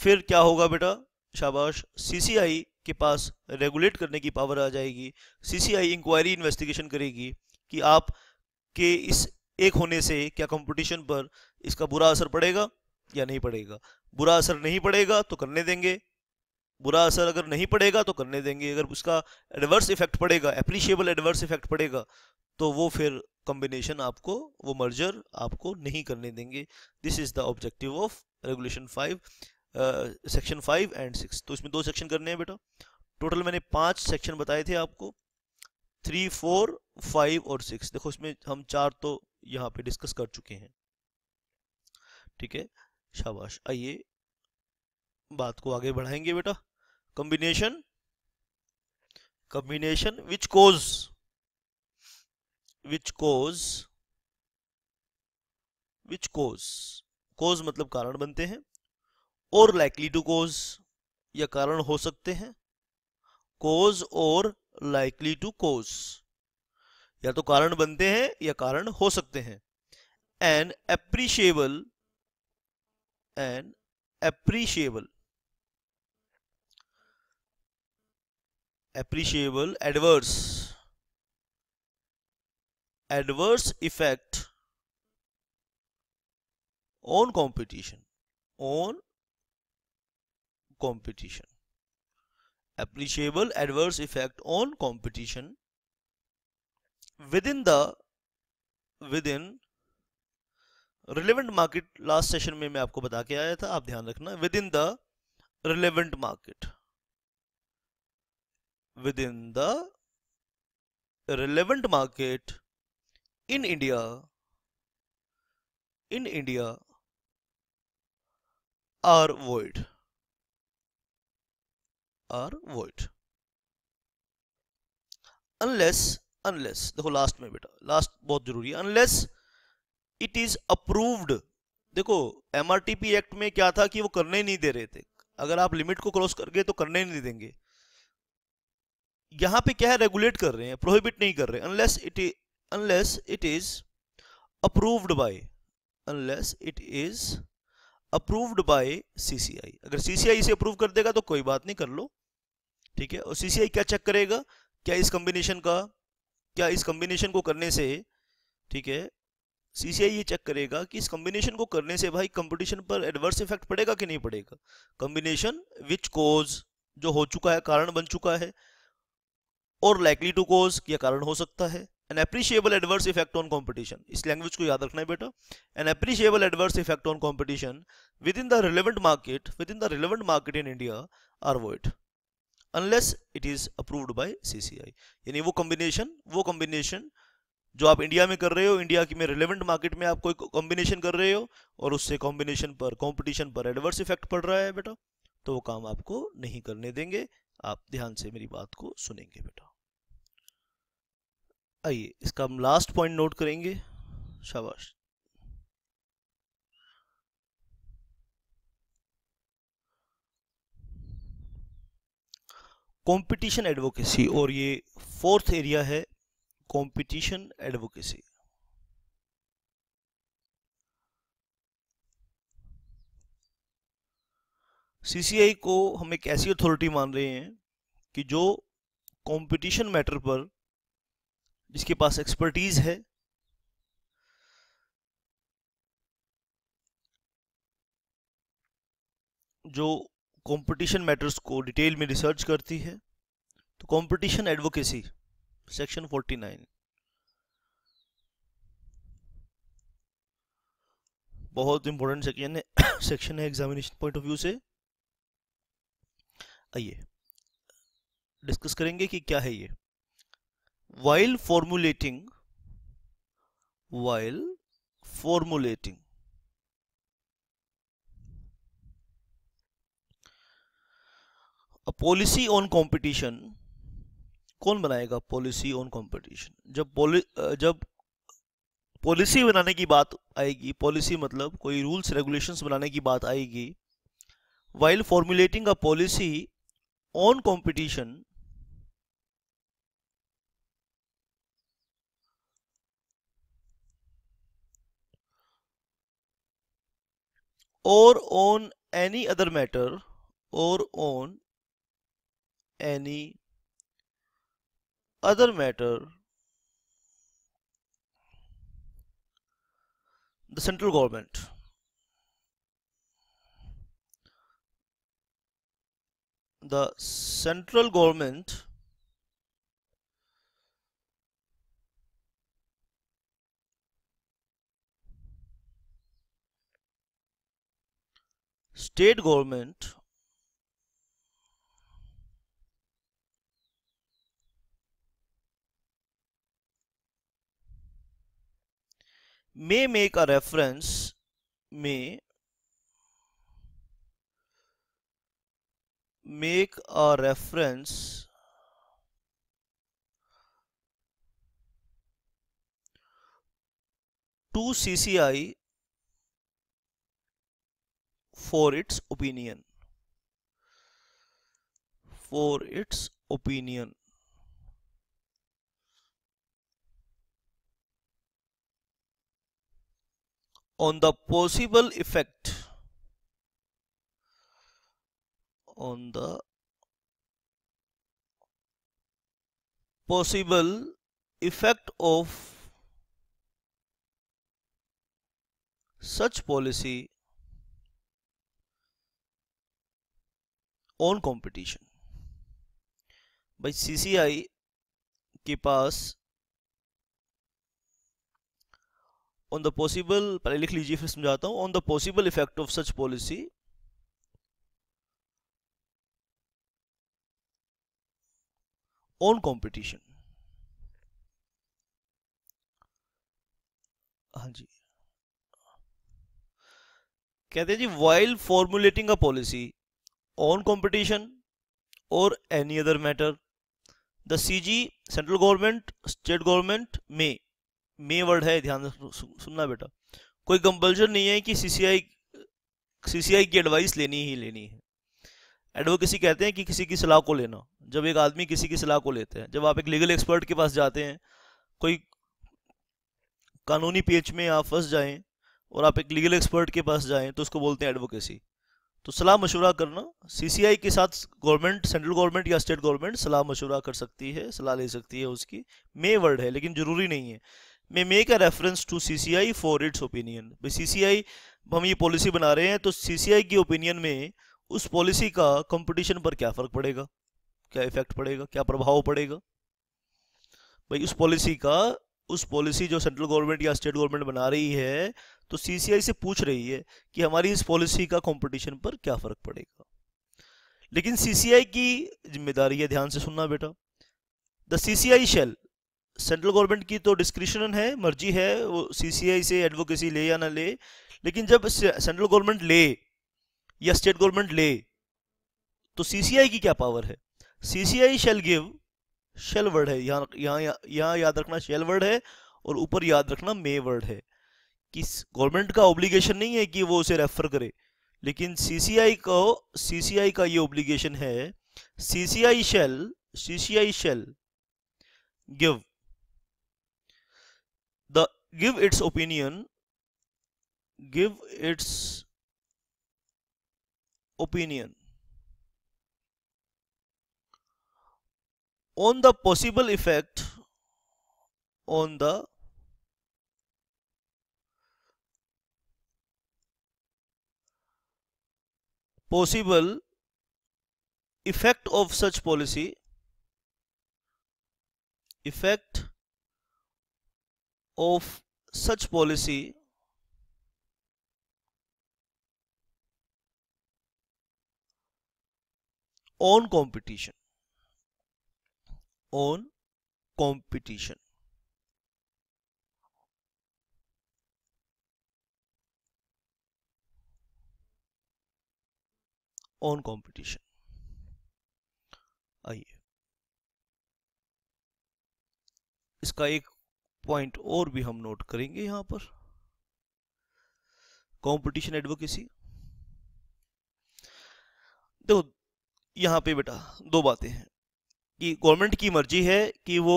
फिर क्या होगा बेटा शाबाश सीसीआई के पास रेगुलेट करने की पावर आ जाएगी सीसीआई इंक्वायरी इन्वेस्टिगेशन करेगी कि आप के इस एक होने से क्या कंपटीशन पर इसका बुरा असर पड़ेगा या नहीं पड़ेगा बुरा असर नहीं पड़ेगा तो करने देंगे बुरा असर अगर नहीं पड़ेगा तो करने देंगे अगर उसका एडवर्स इफेक्ट पड़ेगा एप्रिशिएबल एडवर्स इफेक्ट पड़ेगा तो वो फिर कॉम्बिनेशन आपको वो मर्जर आपको नहीं करने देंगे this is the objective of regulation five section five and six तो इसमें दो सेक्शन करने हैं बेटा टोटल मैंने पांच सेक्शन बताए थे आपको थ्री फोर फाइव और सिक्स देखो इसमें हम चार तो यहाँ पे डिस्कस कर चुके हैं ठीक है शाबाश आइए बात को आगे बढ़ाएंगे बेटा कॉम्बिनेशन कॉम्बिनेशन विच कोज विच कोज विच कोज कोज मतलब कारण बनते हैं और लाइकली टू कोज या कारण हो सकते हैं कोज और लाइकली टू कोज या तो कारण बनते हैं या कारण हो सकते हैं an appreciable an appreciable appreciable adverse adverse effect on competition on competition. Appreciable adverse effect on competition within the within relevant market last session में मैं आपको बता के आया था आप ध्यान रखना within the relevant market within the relevant market in India in India are void or void unless unless देखो लास्ट में बेटा लास्ट बहुत जरूरी है अनलेस इट इज अप्रूव्ड देखो टी पी एक्ट में क्या था कि वो करने नहीं दे रहे थे अगर आप लिमिट को क्रॉस कर गए तो करने नहीं देंगे यहां पे क्या है रेगुलेट कर रहे हैं प्रोहिबिट नहीं कर रहे unless it unless it is approved by unless it is approved by CCI अगर सीसीआई इसे अप्रूव कर देगा तो कोई बात नहीं कर लो ठीक है और सीसीआई क्या चेक करेगा क्या इस कॉम्बिनेशन का क्या इस कॉम्बिनेशन को करने से ठीक है सीसीआई ये चेक करेगा कि इस कॉम्बिनेशन को करने से भाई कंपटीशन पर एडवर्स इफेक्ट पड़ेगा कि नहीं पड़ेगा कॉम्बिनेशन विच कोज जो हो चुका है कारण बन चुका है और लाइकली टू कोज यह कारण हो सकता है an appreciable adverse effect on competition इस लैंग्वेज को याद रखना है बेटा an appreciable adverse effect on competition within the relevant market within the relevant market in India are void unless it is approved by CCI यानी वो combination वो combination जो आप इंडिया में कर रहे हो इंडिया की में रिलेवेंट मार्केट में आप कोई कॉम्बिनेशन कर रहे हो और उससे कॉम्बिनेशन पर कॉम्पिटिशन पर एडवर्स इफेक्ट पड़ रहा है बेटा तो वो काम आपको नहीं करने देंगे आप ध्यान से मेरी बात को सुनेंगे बेटा आइए इसका हम लास्ट पॉइंट नोट करेंगे शाबाश कंपटीशन एडवोकेसी और ये फोर्थ एरिया है कंपटीशन एडवोकेसी सीसीआई को हम एक ऐसी अथॉरिटी मान रहे हैं कि जो कंपटीशन मैटर पर जिसके पास एक्सपर्टीज है जो कंपटीशन मैटर्स को डिटेल में रिसर्च करती है तो कंपटीशन एडवोकेसी सेक्शन 49 बहुत इंपॉर्टेंट सेक्शन है सेक्शन है एग्जामिनेशन पॉइंट ऑफ व्यू से आइए डिस्कस करेंगे कि क्या है ये while formulating while formulating policy on competition कौन बनाएगा पॉलिसी ऑन कंपटीशन जब पॉलि जब पॉलिसी बनाने की बात आएगी पॉलिसी मतलब कोई रूल्स रेगुलेशंस बनाने की बात आएगी while formulating a policy on competition or on any other matter or on any other matter the central government the central government state government may make a reference may make a reference to CCI for its opinion for its opinion on the possible effect on the possible effect of such policy on competition by CCI के pass on the possible पहले लिख लीजिए फिर समझाता हूं on the possible effect of such policy on competition हाँ जी कहते हैं जी while formulating a policy on competition or any other matter the C G central government state government में मे वर्ड है ध्यान से सुनना बेटा कोई कंपल्सन नहीं है कि सीसीआई सीसीआई की एडवाइस लेनी ही लेनी है एडवोकेसी कहते हैं कि किसी की सलाह को लेना जब एक आदमी किसी की सलाह को लेते हैं जब आप एक लीगल एक्सपर्ट के पास जाते हैं कोई कानूनी पेज में आप फंस जाएं और आप एक लीगल एक्सपर्ट के पास जाएं तो उसको बोलते हैं एडवोकेसी तो सलाह मशवरा करना सीसीआई के साथ गवर्नमेंट सेंट्रल गवर्नमेंट या स्टेट गवर्नमेंट सलाह मशवरा कर सकती है सलाह ले सकती है उसकी मे वर्ड है लेकिन ज़रूरी नहीं है may make a reference to CCI for its opinion. CCI हम ये पॉलिसी बना रहे हैं तो CCI की ओपिनियन में उस पॉलिसी का कंपटीशन पर क्या फर्क पड़ेगा क्या इफेक्ट पड़ेगा क्या प्रभाव पड़ेगा भाई उस पॉलिसी का उस पॉलिसी जो सेंट्रल गवर्नमेंट या स्टेट गवर्नमेंट बना रही है तो सीसीआई से पूछ रही है कि हमारी इस पॉलिसी का कंपटीशन पर क्या फर्क पड़ेगा लेकिन सीसीआई की जिम्मेदारी है ध्यान से सुनना बेटा the CCI shall central government की तो डिस्क्रिप्शन है मर्जी है वो सीसीआई से एडवोकेसी ले या ना ले लेकिन जब सेंट्रल गवर्नमेंट ले या स्टेट गवर्नमेंट ले तो सीसीआई की क्या पावर है CCI shall give shall word है यहाँ यहाँ यहाँ याद रखना शेल वर्ड है और ऊपर याद रखना मे वर्ड है कि गवर्नमेंट का ऑब्लीगेशन नहीं है कि वो उसे रेफर करे लेकिन सीसीआई को सीसीआई का ये ऑब्लीगेशन है CCI shall CCI shall give give its opinion give its opinion on the possible effect on the possible effect of such policy effect of such policy on competition on competition on competition आइए इसका एक point और भी हम note करेंगे यहां पर competition advocacy देखो यहां पे बेटा दो बातें हैं कि गवर्नमेंट की मर्जी है कि वो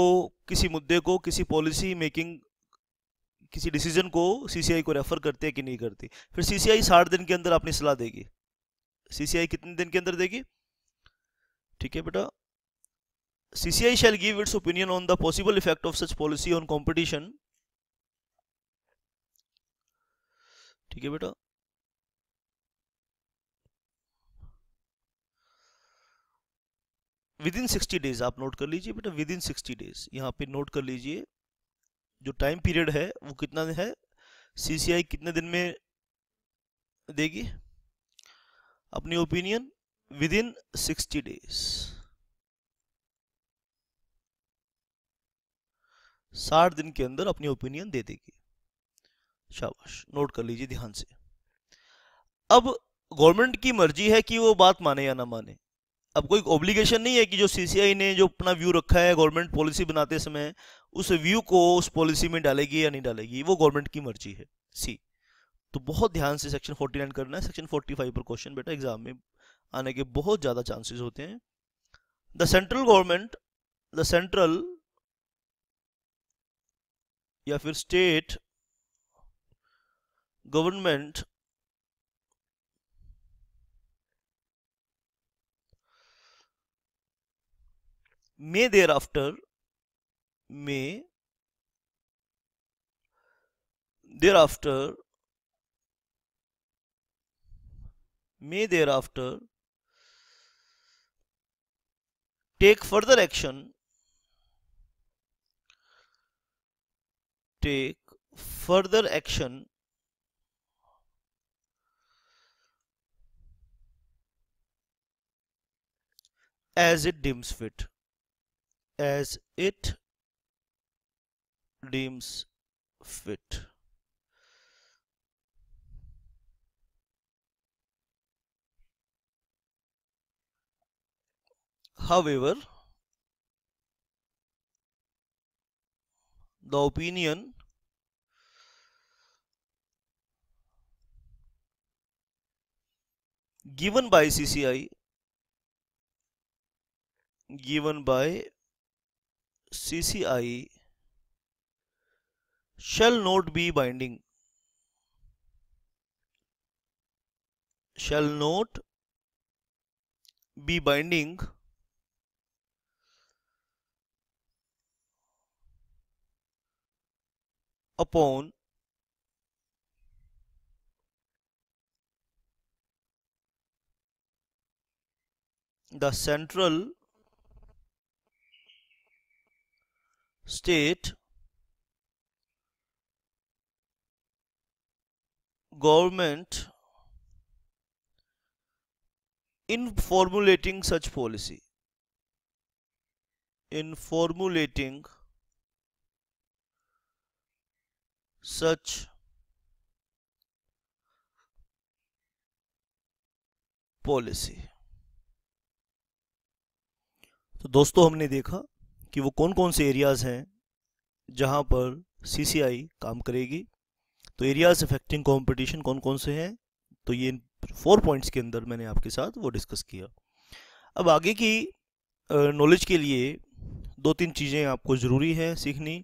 किसी मुद्दे को किसी पॉलिसी मेकिंग किसी डिसीजन को सीसीआई को रेफर करते हैं कि नहीं करती फिर सीसीआई साठ दिन के अंदर अपनी सलाह देगी सीसीआई कितने दिन के अंदर देगी ठीक है बेटा CCI shall give its opinion on the possible effect of such policy on competition. ठीक है बेटा विद इन सिक्सटी डेज आप नोट कर लीजिए बेटा विद इन सिक्सटी डेज यहाँ पे नोट कर लीजिए जो टाइम पीरियड है वो कितना है सीसीआई कितने दिन में देगी अपनी opinion within sixty days साठ दिन के अंदर अपनी ओपिनियन दे देगी शाबाश नोट कर लीजिए ध्यान से अब गवर्नमेंट की मर्जी है कि वो बात माने या ना माने अब कोई ऑब्लिगेशन नहीं है कि जो सीसीआई ने जो अपना व्यू रखा है गवर्नमेंट पॉलिसी बनाते समय उस व्यू को उस पॉलिसी में डालेगी या नहीं डालेगी वो गवर्नमेंट की मर्जी है सी तो बहुत ध्यान से सेक्शन 49 करना है सेक्शन 45 पर क्वेश्चन बेटा एग्जाम में आने के बहुत ज़्यादा चांसेस होते हैं the central government the central या your state government may thereafter may thereafter may thereafter take further action take further action as it deems fit as it deems fit however the opinion given by CCI given by CCI shall not be binding shall not be binding upon the central state government in formulating such policy in formulating such policy तो दोस्तों हमने देखा कि वो कौन कौन से areas हैं जहाँ पर सी काम करेगी तो एरियाज अफेक्टिंग कॉम्पिटिशन कौन कौन से हैं तो ये फोर पॉइंट्स के अंदर मैंने आपके साथ वो डिस्कस किया अब आगे की नॉलेज के लिए दो तीन चीज़ें आपको ज़रूरी हैं सीखनी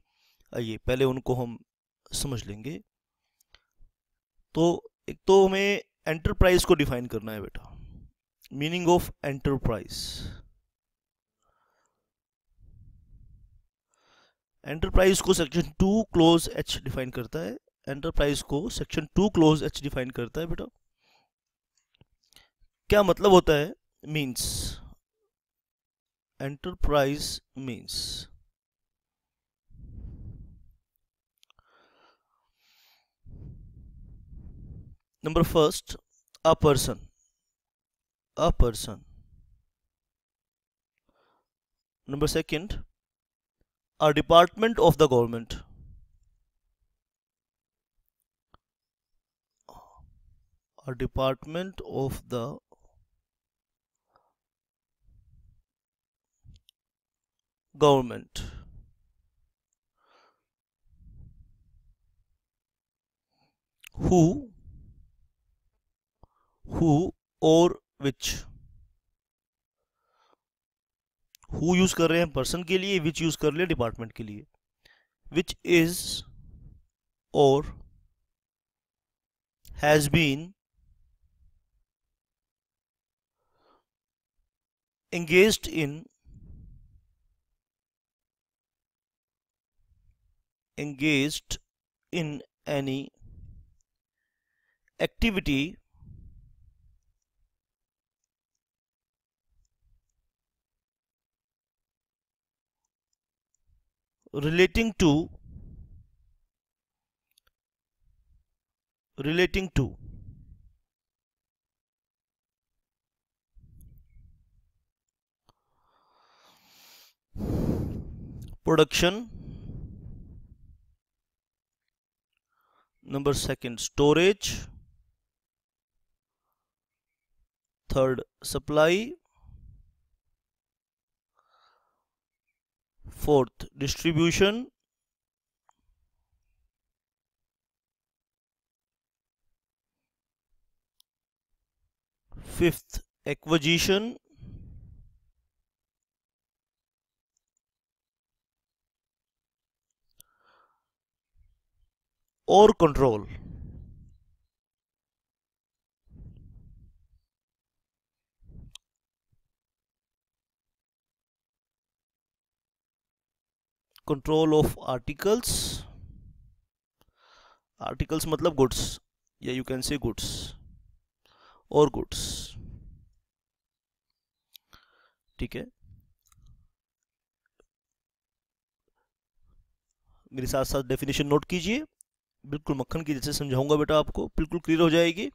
आइए पहले उनको हम समझ लेंगे तो एक तो हमें एंटरप्राइज को डिफाइन करना है बेटा मीनिंग ऑफ एंटरप्राइज एंटरप्राइज को section two clause H define करता है एंटरप्राइज को section two clause H define करता है बेटा क्या मतलब होता है means enterprise means number first a person a person number second a department of the government a department of the government who who or which who use कर रहे हैं पर्सन के लिए विच यूज कर रहे हैं डिपार्टमेंट के लिए which is or has been engage in engage in any activity relating to relating to production number second storage third supply Fourth, distribution Fifth, acquisition or control. Control of articles articles मतलब goods या you can say goods or goods ठीक है मेरे साथ साथ definition note कीजिए बिल्कुल मक्खन की जैसे समझाऊंगा बेटा आपको बिल्कुल क्लियर हो जाएगी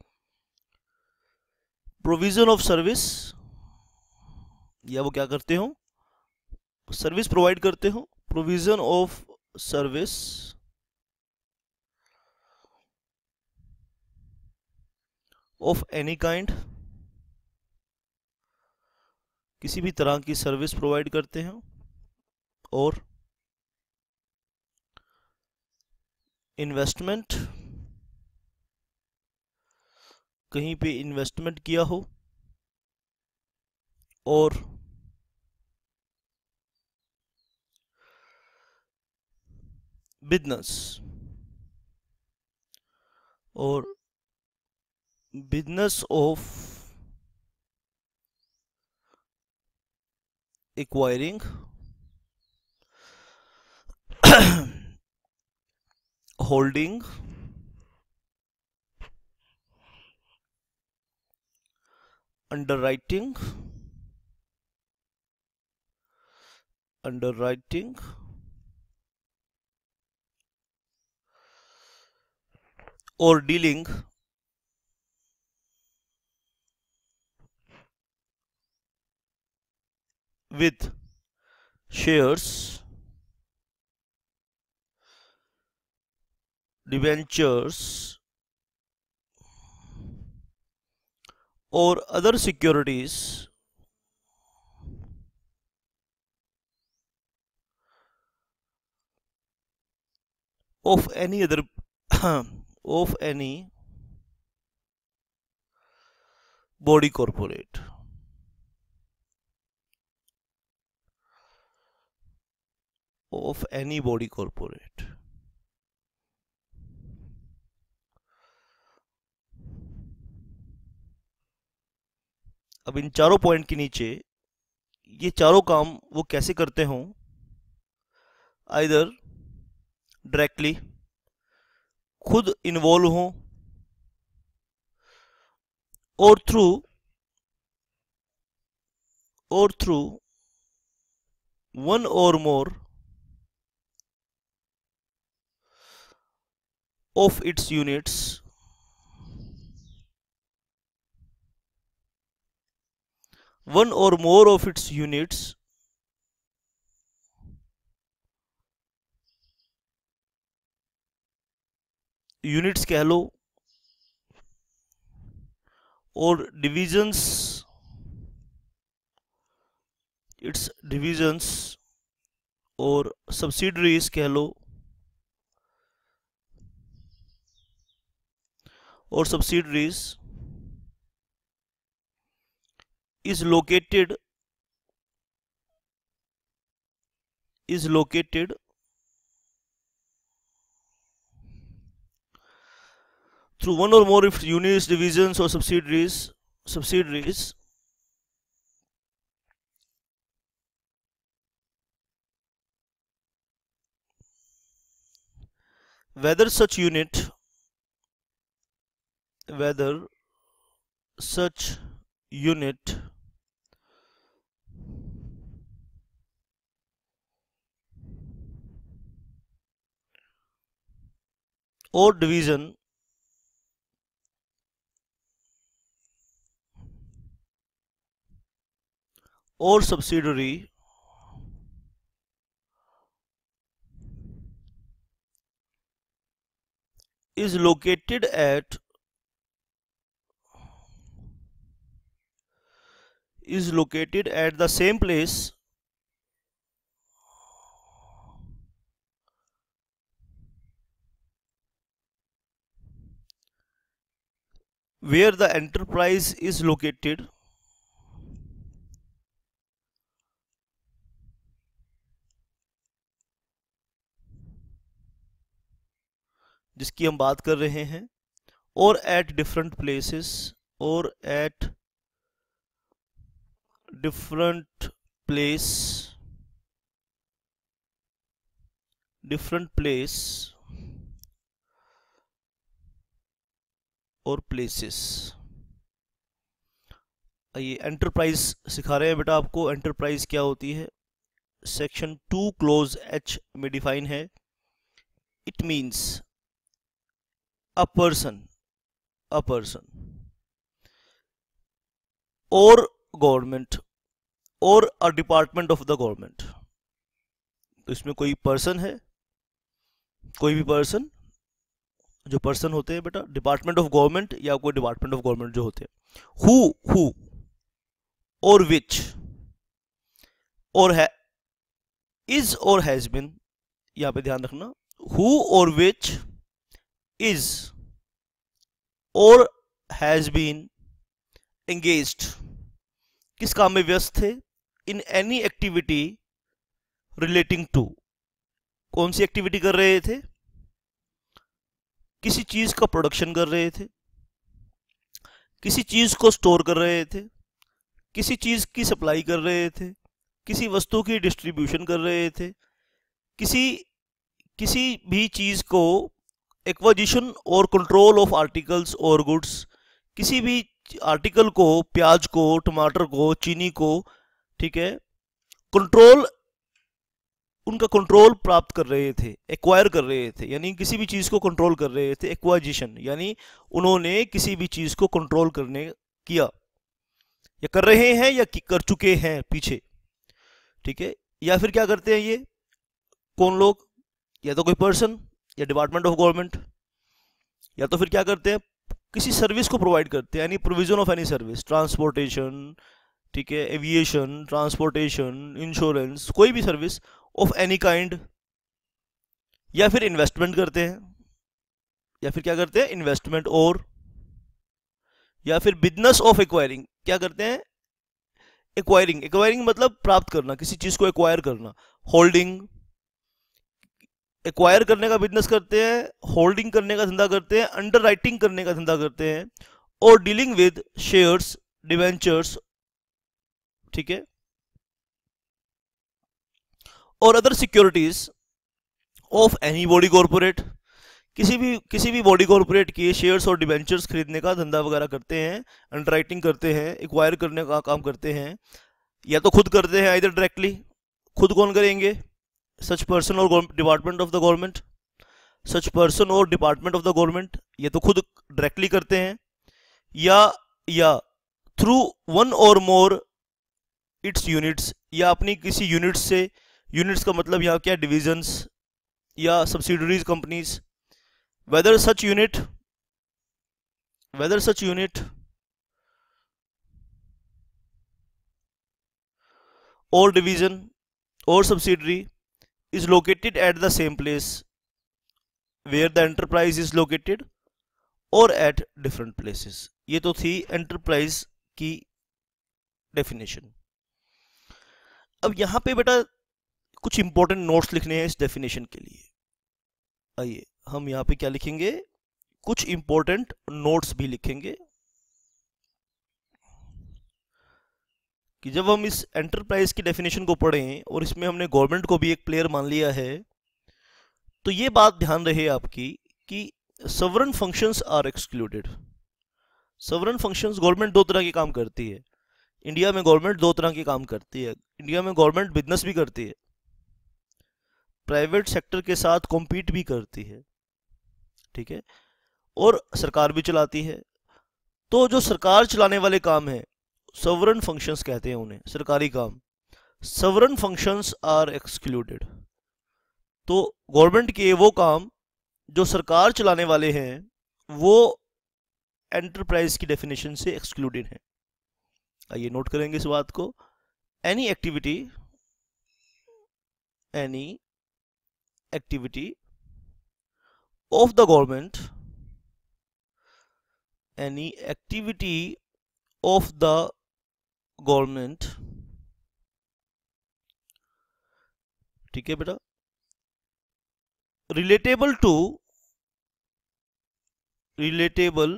प्रोविजन ऑफ सर्विस या वो क्या करते हो सर्विस प्रोवाइड करते हो provision of service of any kind किसी भी तरह की सर्विस प्रोवाइड करते हैं और इन्वेस्टमेंट कहीं पे इन्वेस्टमेंट किया हो और business or business of acquiring holding underwriting underwriting or dealing with shares debentures or other securities of any other of any body corporate of any body corporate अब इन चारों पॉइंट के नीचे ये चारों काम वो कैसे करते हों आइदर डायरेक्टली खुद इन्वॉल्व हो और थ्रू और through one or more of its units one or more of its units units कह लो or divisions its divisions or subsidiaries कह लो or subsidiaries is located is located through one or more units, divisions or subsidiaries, subsidiaries whether such unit whether such unit or division or subsidiary is located at is located at the same place where the enterprise is located जिसकी हम बात कर रहे हैं or at different places or at different place different place or places ये enterprise सिखा रहे हैं बेटा आपको एंटरप्राइज क्या होती है सेक्शन टू क्लोज एच में डिफाइन है it means a person a person or government or a department of the government तो इसमें कोई पर्सन है कोई भी पर्सन जो पर्सन होते हैं बेटा डिपार्टमेंट ऑफ गवर्नमेंट या कोई डिपार्टमेंट ऑफ गवर्नमेंट जो होते हैं हु हु और विच और है इज और हैज बिन यहां पे ध्यान रखना who or which is or has been engage किस काम में व्यस्त थे in any activity relating to कौन सी एक्टिविटी कर रहे थे किसी चीज का प्रोडक्शन कर रहे थे किसी चीज को स्टोर कर रहे थे किसी चीज की सप्लाई कर रहे थे किसी वस्तु की डिस्ट्रीब्यूशन कर रहे थे किसी किसी भी चीज को acquisition or control of articles or goods किसी भी आर्टिकल को प्याज को टमाटर को चीनी को ठीक है कंट्रोल उनका कंट्रोल प्राप्त कर रहे थे एक्वायर कर रहे थे यानी किसी भी चीज़ को कंट्रोल कर रहे थे एक्वाजिशन यानी उन्होंने किसी भी चीज़ को कंट्रोल करने किया या कर रहे हैं या कर चुके हैं पीछे ठीक है या फिर क्या करते हैं ये कौन लोग या तो कोई पर्सन या डिपार्टमेंट ऑफ गवर्नमेंट या तो फिर क्या करते हैं किसी सर्विस को प्रोवाइड करते हैं यानी provision of any service transportation ठीक है एविएशन ट्रांसपोर्टेशन इंश्योरेंस कोई भी सर्विस ऑफ एनी काइंड या फिर इन्वेस्टमेंट करते हैं या फिर क्या करते हैं इन्वेस्टमेंट और या फिर बिजनेस ऑफ एक्वायरिंग क्या करते हैं एक्वायरिंग एक्वायरिंग मतलब प्राप्त करना किसी चीज को एक्वायर करना होल्डिंग एक्वायर करने का बिजनेस करते हैं होल्डिंग करने का धंधा करते हैं अंडर करने का धंधा करते हैं और डीलिंग विद शेयर्स डिवेंचर्स ठीक है और other securities of any body corporate किसी भी किसी भी बॉडी कॉरपोरेट के शेयर्स और डिवेंचर्स खरीदने का धंधा वगैरह करते हैं अंडरराइटिंग करते हैं एक्वायर करने का काम करते हैं या तो खुद करते हैं इधर डायरेक्टली खुद कौन करेंगे such person or department of the government such person or department of the government ये तो खुद डायरेक्टली करते हैं या या through one or more it's units या अपनी किसी यूनिट से यूनिट्स का मतलब यहाँ क्या डिविजन्स या subsidiaries companies whether such unit whether such unit or division or subsidiary is located at the same place where the enterprise is located or at different places. ये तो थी enterprise की definition. अब यहाँ पे बेटा कुछ इंपॉर्टेंट नोट्स लिखने हैं इस डेफिनेशन के लिए आइए हम यहाँ पे क्या लिखेंगे कुछ इंपॉर्टेंट नोट्स भी लिखेंगे कि जब हम इस एंटरप्राइज की डेफिनेशन को पढ़ें और इसमें हमने गवर्नमेंट को भी एक प्लेयर मान लिया है तो ये बात ध्यान रहे आपकी कि sovereign functions are excluded sovereign functions government दो तरह के काम करती है इंडिया में गवर्नमेंट दो तरह के काम करती है इंडिया में गवर्नमेंट बिजनेस भी करती है प्राइवेट सेक्टर के साथ कॉम्पीट भी करती है ठीक है और सरकार भी चलाती है तो जो सरकार चलाने वाले काम है सवरन फंक्शंस कहते हैं उन्हें सरकारी काम सवरन फंक्शंस आर एक्सक्लूडेड तो गवर्नमेंट के वो काम जो सरकार चलाने वाले हैं वो एंटरप्राइज की डेफिनेशन से एक्सक्लूडेड हैं आइए नोट करेंगे इस बात को any activity any activity of the government any activity of the government ठीक है बेटा रिलेटेबल टू रिलेटेबल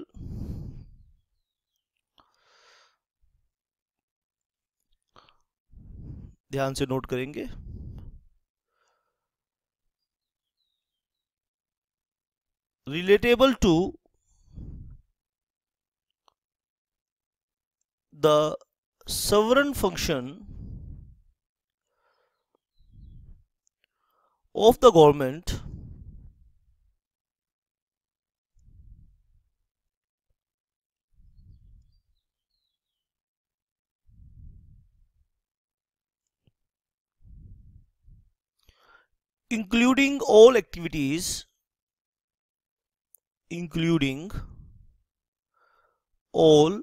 ध्यान से नोट करेंगे relatable to the sovereign function of the government including all activities including all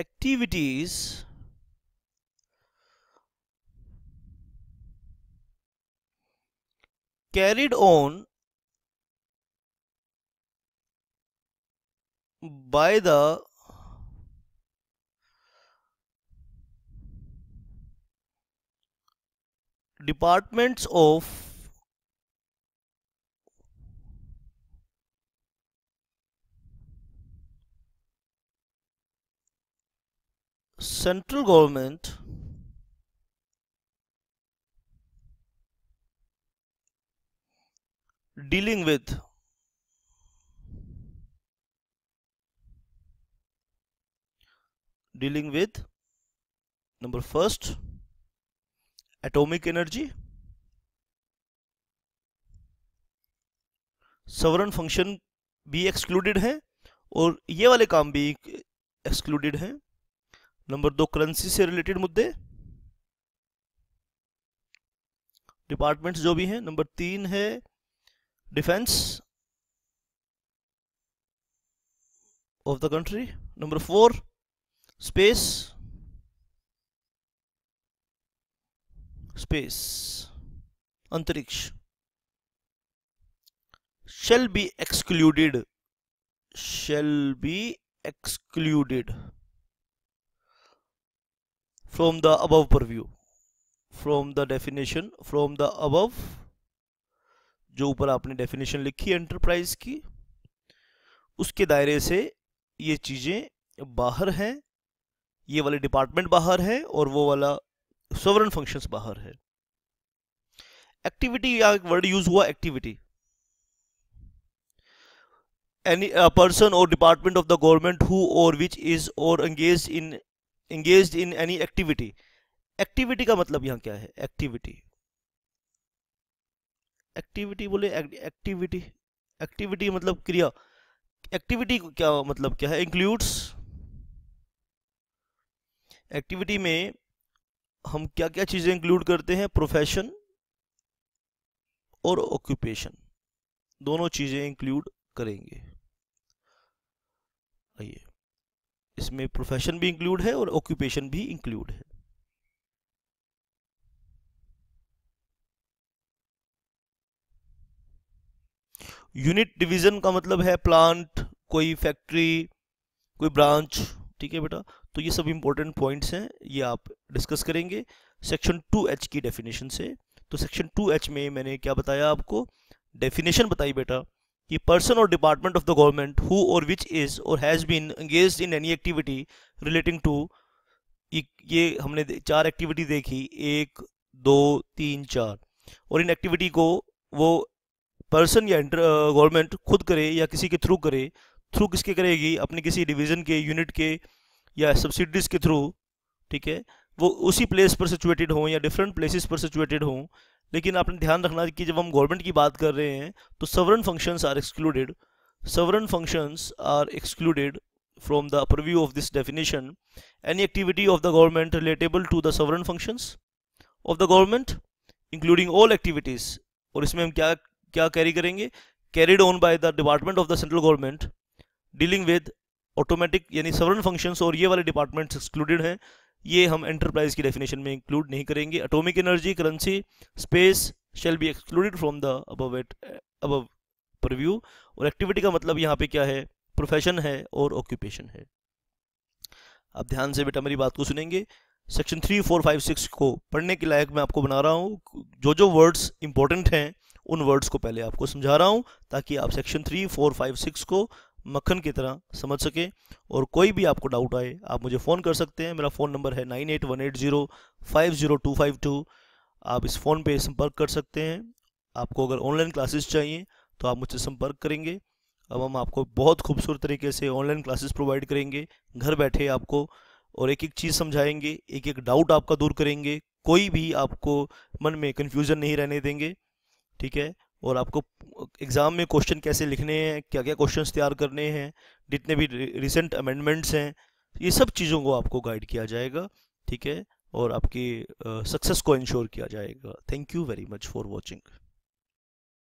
activities carried on by the departments of central government dealing with dealing with number first atomic energy sovereign function भी excluded है और ये वाले काम भी excluded हैं number दो currency से रिलेटेड मुद्दे डिपार्टमेंट्स जो भी हैं नंबर तीन है defence of the country number four space space अंतरिक्ष shall be excluded shall be excluded from the above purview from the definition from the above जो ऊपर आपने डेफिनेशन लिखी एंटरप्राइज की उसके दायरे से ये चीजें बाहर हैं ये वाले डिपार्टमेंट बाहर है और वो वाला सवरन फंक्शंस बाहर है एक्टिविटी या वर्ड यूज हुआ activity any person or department of the government who or which is or engage in engage in any activity activity का मतलब यहां क्या है एक्टिविटी एक्टिविटी बोले एक्टिविटी एक्टिविटी मतलब क्रिया एक्टिविटी क्या मतलब क्या है इंक्लूड्स एक्टिविटी में हम क्या क्या चीजें इंक्लूड करते हैं प्रोफेशन और ऑक्यूपेशन दोनों चीजें इंक्लूड करेंगे आइए इसमें प्रोफेशन भी इंक्लूड है और ऑक्यूपेशन भी इंक्लूड है यूनिट डिवीजन का मतलब है प्लांट कोई फैक्ट्री कोई ब्रांच ठीक है बेटा तो ये सब इंपॉर्टेंट पॉइंट्स हैं ये आप डिस्कस करेंगे सेक्शन टू एच की डेफिनेशन से तो सेक्शन टू एच में मैंने क्या बताया आपको डेफिनेशन बताई बेटा a person or department of the government who or which is or has been engage in any activity relating to ये हमने चार एक्टिविटी देखी एक दो तीन चार और इन एक्टिविटी को वो पर्सन या गवर्नमेंट खुद करे या किसी के थ्रू करे थ्रू किसके करेगी अपने किसी डिवीज़न के यूनिट के या सब्सिडीज़ के थ्रू ठीक है वो उसी प्लेस पर सिचुएटेड हों या डिफरेंट प्लेसेस पर सिचुएटेड हों लेकिन आपने ध्यान रखना कि जब हम गवर्नमेंट की बात कर रहे हैं तो sovereign functions are excluded sovereign functions are excluded from the purview of this definition any activity of the government relatable to the sovereign functions of the government including all activities और इसमें हम क्या क्या कैरी करेंगे carried on by the department of the central government dealing with automatic यानी sovereign functions और ये वाले डिपार्टमेंट्स एक्सक्लूडेड हैं ये हम एंटरप्राइज की डेफिनेशन में इंक्लूड नहीं करेंगे atomic energy currency space shall be excluded from the above at above purview और एक्टिविटी का मतलब यहाँ पे क्या है प्रोफेशन है और ऑक्यूपेशन है आप ध्यान से बेटा मेरी बात को सुनेंगे section three four five six को पढ़ने के लायक मैं आपको बना रहा हूँ जो जो वर्ड्स इंपॉर्टेंट हैं उन वर्ड्स को पहले आपको समझा रहा हूँ ताकि आप section three four five six को मक्खन की तरह समझ सके और कोई भी आपको डाउट आए आप मुझे फ़ोन कर सकते हैं मेरा फ़ोन नंबर है nine eight one eight zero five zero two five two आप इस फ़ोन पे संपर्क कर सकते हैं आपको अगर ऑनलाइन क्लासेस चाहिए तो आप मुझसे संपर्क करेंगे अब हम आपको बहुत खूबसूरत तरीके से ऑनलाइन क्लासेस प्रोवाइड करेंगे घर बैठे आपको और एक एक चीज़ समझाएंगे एक एक डाउट आपका दूर करेंगे कोई भी आपको मन में कन्फ्यूज़न नहीं रहने देंगे ठीक है और आपको एग्ज़ाम में क्वेश्चन कैसे लिखने हैं क्या क्या क्वेश्चंस तैयार करने हैं जितने भी रिसेंट अमेंडमेंट्स हैं ये सब चीज़ों को आपको गाइड किया जाएगा ठीक है और आपकी सक्सेस को इंश्योर किया जाएगा thank you very much for watching